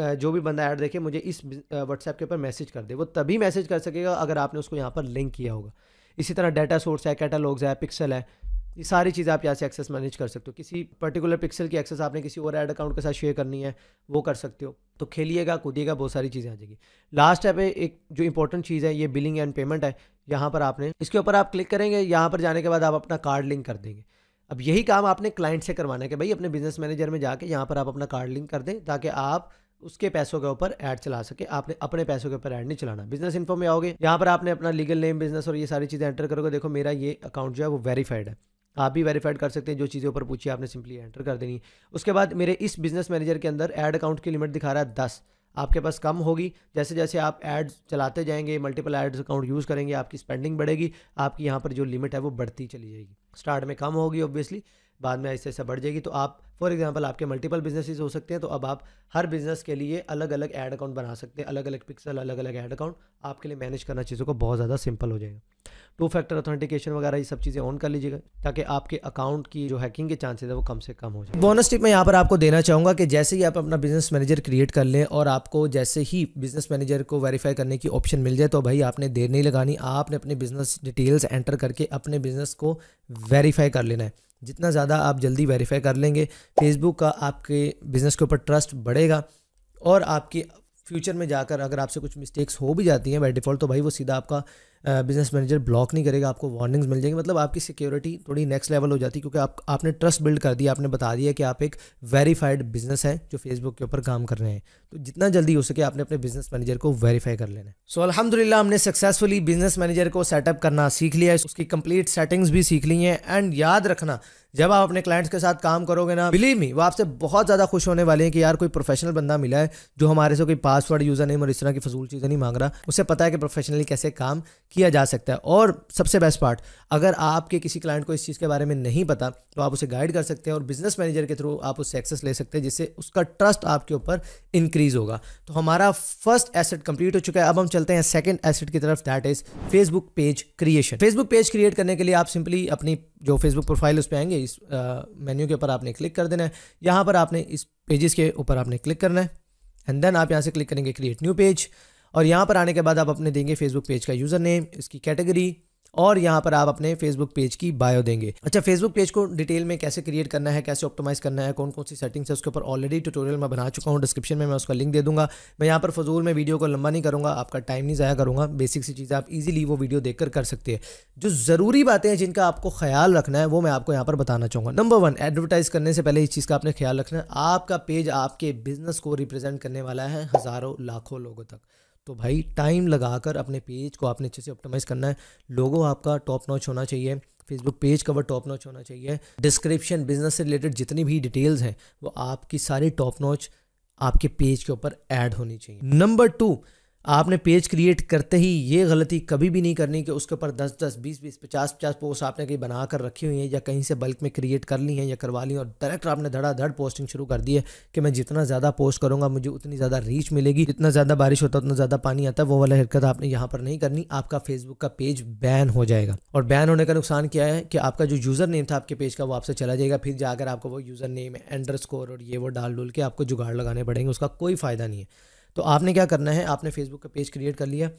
जो भी बंदा ऐड देखे मुझे इस व्हाट्सएप के ऊपर मैसेज कर दे वो तभी मैसेज कर सकेगा अगर आपने उसको यहाँ पर लिंक किया होगा इसी तरह डाटा सोर्स है कैटालॉग्स है पिक्सल है ये सारी चीज़ें आप यहाँ से एक्सेस मैनेज कर सकते हो किसी पर्टिकुलर पिक्सल की एक्सेस आपने किसी और एड अकाउंट के साथ शेयर करनी है वो कर सकते हो तो खेलिएगा कूदिएगा बहुत सारी चीज़ें आ जाएगी लास्ट है पे एक जो इंपॉर्टेंट चीज़ है ये बिलिंग एंड पेमेंट है यहाँ पर आपने इसके ऊपर आप क्लिक करेंगे यहाँ पर जाने के बाद आप अपना कार्ड लिंक कर देंगे अब यही काम आपने क्लाइंट से करवाना है कि भाई अपने बिजनेस मैनेजर में जाके यहाँ पर आप अपना कार्ड लिंक कर दें ताकि आप उसके पैसों के ऊपर ऐड चला सके आपने अपने पैसों के ऊपर ऐड नहीं चलाना बिजनेस इन्फो में आओगे यहाँ पर आपने अपना लीगल नेम बिजनेस और ये सारी चीज़ें एंटर करोगे देखो मेरा ये अकाउंट जो है वो वेरीफाइड है आप भी वेरीफाइड कर सकते हैं जो चीज़ें ऊपर पूछी आपने सिंपली एंटर कर देनी है उसके बाद मेरे इस बिज़नेस मैनेजर के अंदर एड अकाउंट की लिमिट दिखा रहा है दस आपके पास कम होगी जैसे जैसे आप एड्स चलाते जाएंगे मल्टीपल एड्स अकाउंट यूज़ करेंगे आपकी स्पेंडिंग बढ़ेगी आपकी यहाँ पर जो लिमिट है वो बढ़ती चली जाएगी स्टार्ट में कम होगी ऑब्वियसली बाद में ऐसे ऐसा बढ़ जाएगी तो आप फॉर एग्जांपल आपके मल्टीपल बिजनेसेस हो सकते हैं तो अब आप हर बिजनेस के लिए अलग अलग एड अकाउंट बना सकते हैं अलग अलग पिक्सल अलग अलग एड अकाउंट आपके लिए मैनेज करना चीज़ों को बहुत ज़्यादा सिंपल हो जाएगा टू फैक्टर ऑथेंटिकेशन वगैरह ये सब चीज़ें ऑन कर लीजिएगा ताकि आपके अकाउंट की जो हैकिंग के चांसेज है वो कम से कम हो जाए बोनस टिप मैं यहाँ पर आपको देना चाहूँगा कि जैसे ही आप अपना बिजनेस मैनेजर क्रिएट कर लें और आपको जैसे ही बिजनेस मैनेजर को वेरीफाई करने की ऑप्शन मिल जाए तो भाई आपने देर नहीं लगानी आपने अपने बिजनेस डिटेल्स एंटर करके अपने बिजनेस को वेरीफाई कर लेना है जितना ज़्यादा आप जल्दी वेरीफाई कर लेंगे फेसबुक का आपके बिज़नेस के ऊपर ट्रस्ट बढ़ेगा और आपकी फ्यूचर में जाकर अगर आपसे कुछ मिस्टेक्स हो भी जाती हैं बाई डिफ़ॉल्ट तो भाई वो सीधा आपका बिजनेस मैनेजर ब्लॉक नहीं करेगा आपको वार्निंग्स मिल जाएंगे मतलब आपकी सिक्योरिटी थोड़ी नेक्स्ट लेवल हो जाती है क्योंकि आप आपने ट्रस्ट बिल्ड कर दिया आपने बता दिया कि आप एक वेरीफाइड बिजनेस है जो फेसबुक के ऊपर काम कर रहे हैं तो जितना जल्दी हो सके आपने अपने बिजनेस मैनेजर को वेरीफाई कर लेना है सो so, अलहमदिल्ला हमने सक्सेसफुली बिजनेस मैनेजर को सेटअप करना सीख लिया है उसकी कंप्लीट सेटिंग्स भी सीख ली हैं एंड याद रखना जब आप अपने क्लाइंट्स के साथ काम करोगे ना बिलीव मी वो आपसे बहुत ज़्यादा खुश होने वाले हैं कि यार कोई प्रोफेशनल बंदा मिला है जो हमारे से कोई पासवर्ड यूज़र नहीं और इस तरह की फजूल चीज़ें नहीं मांग रहा उसे पता है कि प्रोफेशनली कैसे काम किया जा सकता है और सबसे बेस्ट पार्ट अगर आपके किसी क्लाइंट को इस चीज़ के बारे में नहीं पता तो आप उसे गाइड कर सकते हैं और बिजनेस मैनेजर के थ्रू आप उससे एक्सेस ले सकते हैं जिससे उसका ट्रस्ट आपके ऊपर इंक्रीज़ होगा तो हमारा फर्स्ट एसेट कंप्लीट हो चुका है अब हम चलते हैं सेकेंड एसेट की तरफ that is Facebook page creation Facebook page create करने के लिए आप सिंपली अपनी जो फेसबुक प्रोफाइल उस पर आएंगे इस मेन्यू के ऊपर आपने क्लिक कर देना है यहाँ पर आपने इस पेजेस के ऊपर आपने क्लिक करना है एंड देन आप यहाँ से क्लिक करेंगे क्रिएट न्यू पेज और यहाँ पर आने के बाद आप अपने देंगे फेसबुक पेज का यूज़र नेम इसकी कैटेगरी और यहाँ पर आप अपने फेसबुक पेज की बायो देंगे अच्छा फेसबुक पेज को डिटेल में कैसे क्रिएट करना है कैसे ऑप्टोमाइज करना है कौन कौन सी सेटिंग्स है उसके ऊपर ऑलरेडी ट्यूटोरियल मैं बना चुका हूँ डिस्क्रिप्शन में मैं उसका लिंक दे दूंगा मैं यहाँ पर फजूल में वीडियो को लंबा नहीं करूँगा आपका टाइम नहीं ज़ाया करूँगा बेसिक सी चीज़ें आप ईजिली वो वीडियो देख कर सकते हैं जो ज़रूरी बातें हैं जिनका आपको ख्याल रखना है वो मैं आपको यहाँ पर बताना चाहूँगा नंबर वन एडवर्टाइज करने से पहले इस चीज़ का आपने ख्याल रखना है आपका पेज आपके बिजनेस को रिप्रेजेंट करने वाला है हज़ारों लाखों लोगों तक तो भाई टाइम लगाकर अपने पेज को आपने अच्छे से ऑप्टिमाइज़ करना है लोगो आपका टॉप नॉच होना चाहिए Facebook page cover top notch होना चाहिए डिस्क्रिप्शन बिजनेस से रिलेटेड जितनी भी डिटेल्स हैं वो आपकी सारी टॉप नॉच आपके पेज के ऊपर ऐड होनी चाहिए नंबर टू आपने पेज क्रिएट करते ही ये गलती कभी भी नहीं करनी कि उसके ऊपर दस दस बीस बीस पचास पचास पोस्ट आपने कहीं बना कर रखी हुई है या कहीं से बल्क में क्रिएट कर ली है या करवा ली और डायरेक्ट आपने धड़ाधड़ पोस्टिंग शुरू कर दी है कि मैं जितना ज़्यादा पोस्ट करूँगा मुझे उतनी ज़्यादा रीच मिलेगी जितना ज़्यादा बारिश होता है उतना ज़्यादा पानी आता है वो वाला हरकत आपने यहाँ पर नहीं करनी आपका फेसबुक का पेज बैन हो जाएगा और बैन होने का नुकसान क्या है कि आपका जो यूज़र नेम था आपके पेज का वो आपसे चला जाएगा फिर जाकर आपको वो यूज़र नेम एंडर और ये वो डाल डुल के आपको जुगाड़ लगाने पड़ेंगे उसका कोई फ़ायदा नहीं है तो आपने क्या करना है आपने फेसबुक का पेज क्रिएट कर लिया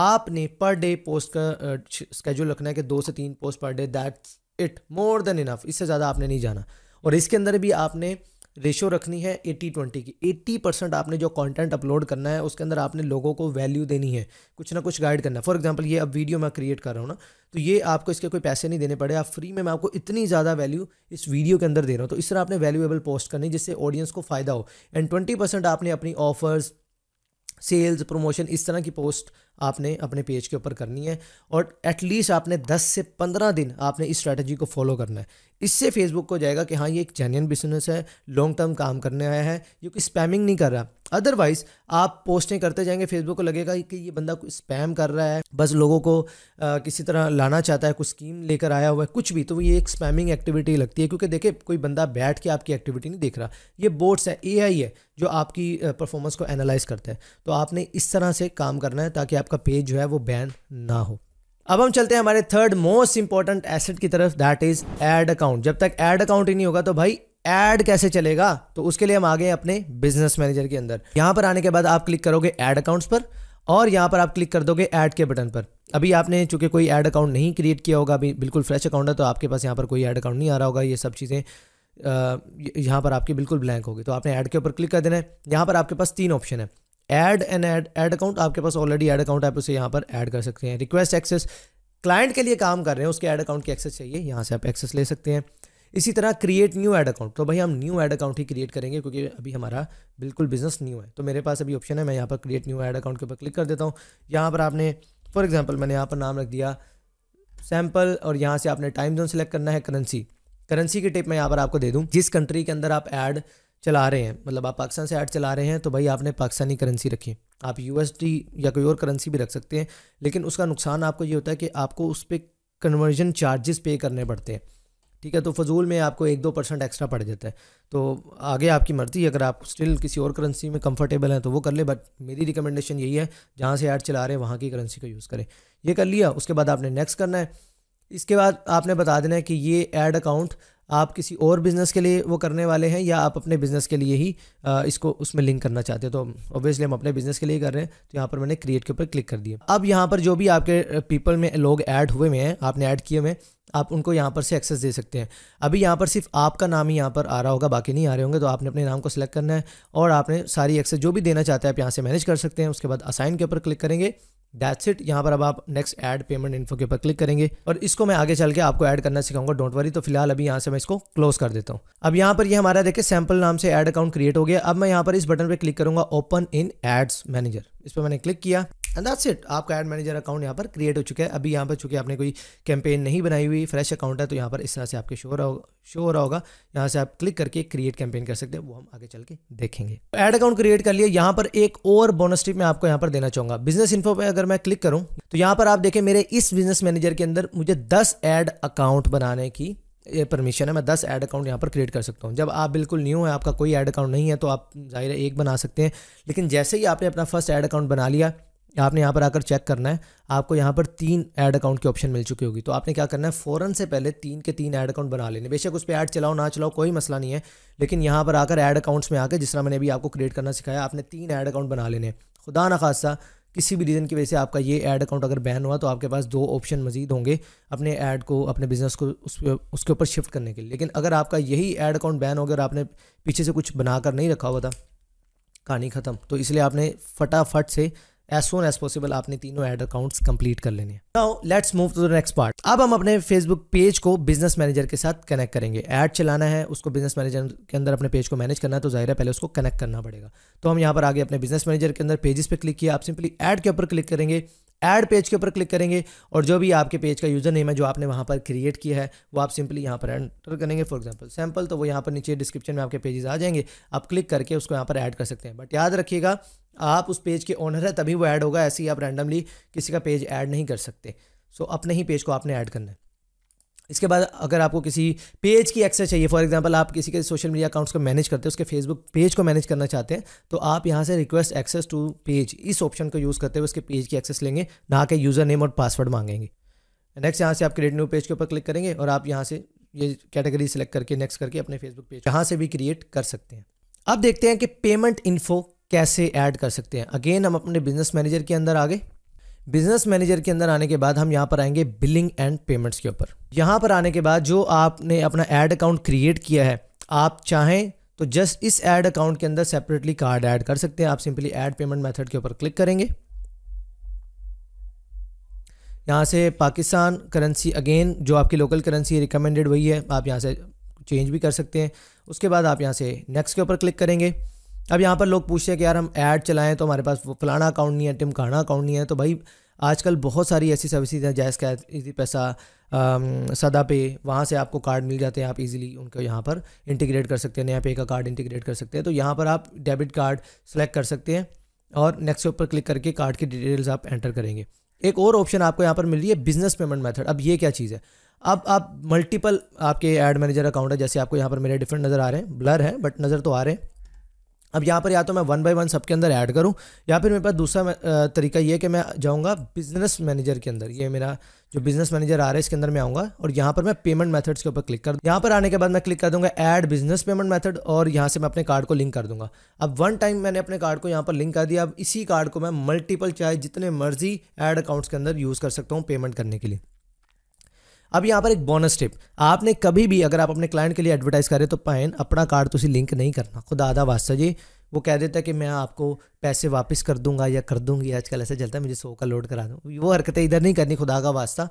आपने पर डे पोस्ट का स्केड्यूल रखना है कि दो से तीन post per day that's it more than enough इससे ज़्यादा आपने नहीं जाना और इसके अंदर भी आपने रेशो रखनी है एट्टी ट्वेंटी की एट्टी परसेंट आपने जो कंटेंट अपलोड करना है उसके अंदर आपने लोगों को वैल्यू देनी है कुछ ना कुछ गाइड करना है फॉर एग्जांपल ये अब वीडियो मैं क्रिएट कर रहा हूँ ना तो ये आपको इसके कोई पैसे नहीं देने पड़े आप फ्री में मैं आपको इतनी ज़्यादा वैल्यू इस वीडियो के अंदर दे रहा हूँ तो इस तरह आपने वैल्यूएबल पोस्ट करनी जिससे ऑडियंस को फ़ायदा हो एंड ट्वेंटी आपने अपनी ऑफर्स सेल्स प्रमोशन इस तरह की पोस्ट आपने अपने पेज के ऊपर करनी है और एटलीस्ट आपने 10 से 15 दिन आपने इस स्ट्रैटेजी को फॉलो करना है इससे फेसबुक को जाएगा कि हाँ ये एक जेन्यन बिजनेस है लॉन्ग टर्म काम करने आया है जो कि स्पैमिंग नहीं कर रहा अदरवाइज़ आप पोस्टें करते जाएंगे फेसबुक को लगेगा कि ये बंदा कुछ स्पैम कर रहा है बस लोगों को आ, किसी तरह लाना चाहता है कुछ स्कीम लेकर आया हुआ है कुछ भी तो ये एक स्पैमिंग एक्टिविटी लगती है क्योंकि देखिए कोई बंदा बैठ के आपकी एक्टिविटी नहीं देख रहा ये बोर्ड्स है ए है जो आपकी परफॉर्मेंस को एनालाइज करता है तो आपने इस तरह से काम करना है ताकि आपका पेज जो है वो बैन ना हो अब हम चलते हैं हमारे थर्ड मोस्ट इंपॉर्टेंट एसेट की तरफ दैट इज एड अकाउंट जब तक एड अकाउंट ही नहीं होगा तो भाई एड कैसे चलेगा तो उसके लिए हम आ गए अपने बिजनेस मैनेजर के अंदर यहां पर आने के बाद आप क्लिक करोगे एड अकाउंट्स पर और यहां पर आप क्लिक कर दोगे ऐड के बटन पर अभी आपने चूंकि कोई ऐड अकाउंट नहीं क्रिएट किया होगा अभी बिल्कुल फ्रेश अकाउंट है तो आपके पास यहां पर कोई ऐड अकाउंट नहीं आ रहा होगा ये सब चीज़ें यहाँ पर आपकी बिल्कुल ब्लैंक होगी तो आपने ऐड के ऊपर क्लिक कर देना है यहाँ पर आपके पास तीन ऑप्शन है add an ad ad account आपके पास ऑलरेडी ऐड अकाउंट आप उसे यहाँ पर ऐड कर सकते हैं रिक्वेस्ट एक्सेस क्लाइंट के लिए काम कर रहे हैं उसके ऐड अकाउंट की एक्सेस चाहिए यहाँ से आप एक्सेस ले सकते हैं इसी तरह क्रिएट न्यू ऐड अकाउंट तो भाई हम न्यू ऐड अकाउंट ही क्रिएट करेंगे क्योंकि अभी हमारा बिल्कुल बिजनेस न्यू है तो मेरे पास अभी ऑप्शन है मैं यहाँ पर क्रिएट न्यू ऐड अकाउंट के ऊपर क्लिक कर देता हूँ यहाँ पर आपने फॉर एग्जाम्पल मैंने यहाँ पर नाम रख दिया सैम्पल और यहाँ से आपने टाइम जोन सेलेक्ट करना है करेंसी करेंसी की टिप मैं यहाँ पर आपको दे दूँ जिस कंट्री के अंदर आप एड चला रहे हैं मतलब आप पाकिस्तान से ऐड चला रहे हैं तो भाई आपने पाकिस्तानी करेंसी रखी आप यू या कोई और करेंसी भी रख सकते हैं लेकिन उसका नुकसान आपको ये होता है कि आपको उस पर कन्वर्जन चार्जेस पे करने पड़ते हैं ठीक है तो फजूल में आपको एक दो परसेंट एक्स्ट्रा पड़ जाता है तो आगे आपकी मर्ज़ी अगर आप स्टिल किसी और करेंसी में कंफर्टेबल हैं तो वो कर ले बट मेरी रिकमेंडेशन यही है जहाँ से ऐड चला रहे हैं वहाँ की करेंसी का यूज़ करें ये कर लिया उसके बाद आपने नेक्स्ट करना है इसके बाद आपने बता देना है कि ये एड अकाउंट आप किसी और बिज़नेस के लिए वो करने वाले हैं या आप अपने बिज़नेस के लिए ही इसको उसमें लिंक करना चाहते हैं तो ऑब्वियसली हम अपने बिज़नेस के लिए कर रहे हैं तो यहाँ पर मैंने क्रिएट के ऊपर क्लिक कर दिया अब यहाँ पर जो भी आपके पीपल में लोग ऐड हुए हुए हैं आपने ऐड किए हुए हैं आप उनको यहाँ पर से एक्सेस दे सकते हैं अभी यहाँ पर सिर्फ आपका नाम ही यहाँ पर आ रहा होगा बाकी नहीं आ रहे होंगे तो आपने अपने नाम को सिलेक्ट करना है और आपने सारी एक्सेस जो भी देना चाहते हैं आप यहाँ से मैनेज कर सकते हैं उसके बाद असाइन के ऊपर क्लिक करेंगे दैट्स इट यहाँ पर अब आप नेक्स्ट ऐड पेमेंट इन्फो के ऊपर क्लिक करेंगे और इसको मैं आगे चल के आपको ऐड करना सिखाऊंगा डोंट वरी तो फिलहाल अभी यहाँ से मैं इसको क्लोज कर देता हूँ अब यहाँ पर ये यह हमारा देखिए सैम्पल नाम से ऐड अकाउंट क्रिएट हो गया अब मैं यहाँ पर इस बटन पर क्लिक करूंगा ओपन इन एड्स मैनेजर इस पर मैंने क्लिक किया एंड दैट्स इट आपका एड मैनेजर अकाउंट यहाँ पर क्रिएट हो चुका है अभी यहाँ पर चूंकि आपने कोई कैंपेन नहीं बनाई हुई फ्रेश अकाउंट है तो यहाँ पर इस तरह से आपके शो रहा शो हो रहा होगा यहाँ से आप क्लिक करके क्रिएट कैंपेन कर सकते हैं वो हम आगे चल के देखेंगे एड अकाउंट क्रिएट कर लिए यहाँ पर एक और बोनस टिप मैं आपको यहाँ पर देना चाहूँगा बिजनेस इन्फो पर अगर मैं क्लिक करूँ तो यहाँ पर आप देखें मेरे इस बिजनेस मैनेजर के अंदर मुझे दस एड अकाउंट बनाने की ये परमिशन है मैं दस ऐड अकाउंट यहाँ पर क्रिएट कर सकता हूँ जब आप बिल्कुल न्यू है आपका कोई ऐड अकाउंट नहीं है तो आप ज़ाहिर है एक बना सकते हैं लेकिन जैसे ही आपने अपना फर्स्ट ऐड अकाउंट बना लिया आपने यहाँ पर आकर चेक करना है आपको यहाँ पर तीन ऐड अकाउंट की ऑप्शन मिल चुकी होगी तो आपने क्या करना है फ़ौरन से पहले तीन के तीन ऐड अकाउंट बना लेने बेशक उस पर ऐड चलाओ ना चलाओ कोई मसला नहीं है लेकिन यहाँ पर आकर ऐड अकाउंट्स में आकर जिस तरह मैंने अभी आपको क्रिएट करना सिखाया आपने तीन ऐड अकाउंट बना लेने खुदा न खासा किसी भी रीज़न की वजह से आपका ये ऐड अकाउंट अगर बैन हुआ तो आपके पास दो ऑप्शन मजीद होंगे अपने ऐड को अपने बिज़नेस को उस उसके ऊपर शिफ्ट करने के लिए लेकिन अगर आपका यही ऐड अकाउंट बैन हो गया और आपने पीछे से कुछ बनाकर नहीं रखा हुआ था कहानी ख़त्म तो इसलिए आपने फटाफट से एज सोन एज पॉसिबल आपने तीनों एड अकाउंट्स कंप्लीट कर लेने now let's move to the next part अब हम अपने फेसबुक पेज को बिजनेस मैनेजर के साथ कनेक्ट करेंगे ऐड चलाना है उसको बिजनेस मैनेजर के अंदर अपने पेज को मैनेज करना है तो जाहिर है पहले उसको कनेक्ट करना पड़ेगा तो हम यहाँ पर आगे अपने बिजनेस मैनेजर के अंदर पेजेस पे क्लिक किया आप सिंपली ऐड के ऊपर क्लिक करेंगे ऐड पेज के ऊपर क्लिक करेंगे और जो भी आपके पेज का यूज़र नेम है जो आपने वहाँ पर क्रिएट किया है वो आप सिंपली यहाँ पर एंटर करेंगे फॉर एग्जाम्पल सैम्पल तो वो यहाँ पर नीचे डिस्क्रिप्शन में आपके पेजेस आ जाएंगे आप क्लिक करके उसको यहाँ पर ऐड कर सकते हैं बट याद रखिएगा आप उस पेज के ओनर है तभी वो ऐड होगा ऐसे ही आप रैंडमली किसी का पेज ऐड नहीं कर सकते सो अपने ही पेज को आपने ऐड करना है इसके बाद अगर आपको किसी पेज की एक्सेस चाहिए फॉर एग्जांपल आप किसी के सोशल मीडिया अकाउंट्स को मैनेज करते हैं उसके फेसबुक पेज को मैनेज करना चाहते हैं तो आप यहाँ से रिक्वेस्ट एक्सेस टू पेज इस ऑप्शन को यूज़ करते हुए उसके पेज की एक्सेस लेंगे ना के यूज़र नेम और पासवर्ड मांगेंगे नेक्स्ट यहाँ से आप क्रिएट न्यू पेज के ऊपर क्लिक करेंगे और आप यहाँ से ये कैटेगरी सेलेक्ट करके नेक्स्ट करके अपने फेसबुक पेज यहाँ से भी क्रिएट कर सकते हैं अब देखते हैं कि पेमेंट इन्फो कैसे ऐड कर सकते हैं अगेन हम अपने बिजनेस मैनेजर के अंदर आ गए बिजनेस मैनेजर के अंदर आने के बाद हम यहाँ पर आएंगे बिलिंग एंड पेमेंट्स के ऊपर यहाँ पर आने के बाद जो आपने अपना एड अकाउंट क्रिएट किया है आप चाहें तो जस्ट इस एड अकाउंट के अंदर सेपरेटली कार्ड ऐड कर सकते हैं आप सिंपली ऐड पेमेंट मेथड के ऊपर क्लिक करेंगे यहाँ से पाकिस्तान करेंसी अगेन जो आपकी लोकल करेंसी रिकमेंडेड वही है आप यहाँ से चेंज भी कर सकते हैं उसके बाद आप यहाँ से नेक्स्ट के ऊपर क्लिक करेंगे अब यहाँ पर लोग पूछते हैं कि यार हम ऐड चलाएं तो हमारे पास फलाना अकाउंट नहीं है खाना अकाउंट नहीं है तो भाई आजकल बहुत सारी ऐसी सर्विसेज हैं जैस कैश इजी पैसा सदा पे वहाँ से आपको कार्ड मिल जाते हैं आप इजीली उनको यहाँ पर इंटीग्रेट कर सकते हैं नया पे का कार्ड इंटीग्रेट कर सकते हैं तो यहाँ पर आप डेबिट कार्ड सेलेक्ट कर सकते हैं और नेक्स्ट ऊपर क्लिक करके कार्ड की डिटेल्स आप एंटर करेंगे एक और ऑप्शन आपको यहाँ पर मिल रही है बिजनेस पेमेंट मेथड अब ये क्या चीज़ है अब आप मल्टीपल आपके एड मैनेजर अकाउंट है जैसे आपको यहाँ पर मेरे डिफरेंट नज़र आ रहे हैं ब्लर है बट नज़र तो आ रहे हैं अब यहाँ पर या तो मैं वन बाय वन सबके अंदर ऐड करूँ या फिर मेरे पास दूसरा तरीका ये कि मैं जाऊँगा बिजनेस मैनेजर के अंदर ये मेरा जो बिजनेस मैनेजर आ रहा है इसके अंदर मैं आऊँगा और यहाँ पर मैं पेमेंट मेथड्स के ऊपर क्लिक कर यहाँ पर आने के बाद मैं क्लिक कर दूँगा ऐड बिजनेस पेमेंट मैथड और यहाँ से मैं अपने कार्ड को लिंक कर दूँगा अब वन टाइम मैंने अपने कार्ड को यहाँ पर लिंक कर दिया अब इसी कार्ड को मैं मल्टीपल चाहे जितने मर्जी एड अकाउंट्स के अंदर यूज़ कर सकता हूँ पेमेंट करने के लिए अब यहाँ पर एक बोनस टिप आपने कभी भी अगर आप अपने क्लाइंट के लिए एडवर्टाइज करें तो पैन अपना कार्ड तुम लिंक नहीं करना खुदा आधा वास्ता जी वो कह देता है कि मैं आपको पैसे वापस कर दूंगा या कर दूंगी आजकल ऐसा चलता है मुझे सौ का लोड करा दूँ वो हरकतें इधर नहीं करनी खुदा का वास्ता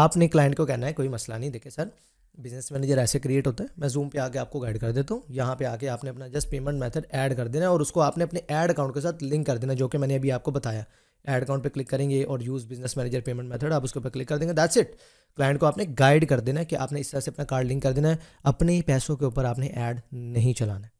आपने क्लाइंट को कहना है कोई मसला नहीं देखे सर बिजनेस मैनेजर ऐसे क्रिएट होता है मैं जूम पे आके आपको गाइड कर देता हूँ यहाँ पे आके आपने अपना जस्ट पेमेंट मेथड ऐड कर देना है और उसको आपने अपने ऐड अकाउंट के साथ लिंक कर देना जो कि मैंने अभी आपको बताया एड अकाउंट पे क्लिक करेंगे और use business manager payment method आप उसके ऊपर क्लिक कर देंगे दैट्स इट क्लाइंट को आपने गाइड कर देना है कि आपने इस तरह से अपना कार्ड लिंक कर देना है अपने पैसों के ऊपर आपने ऐड नहीं चलाना है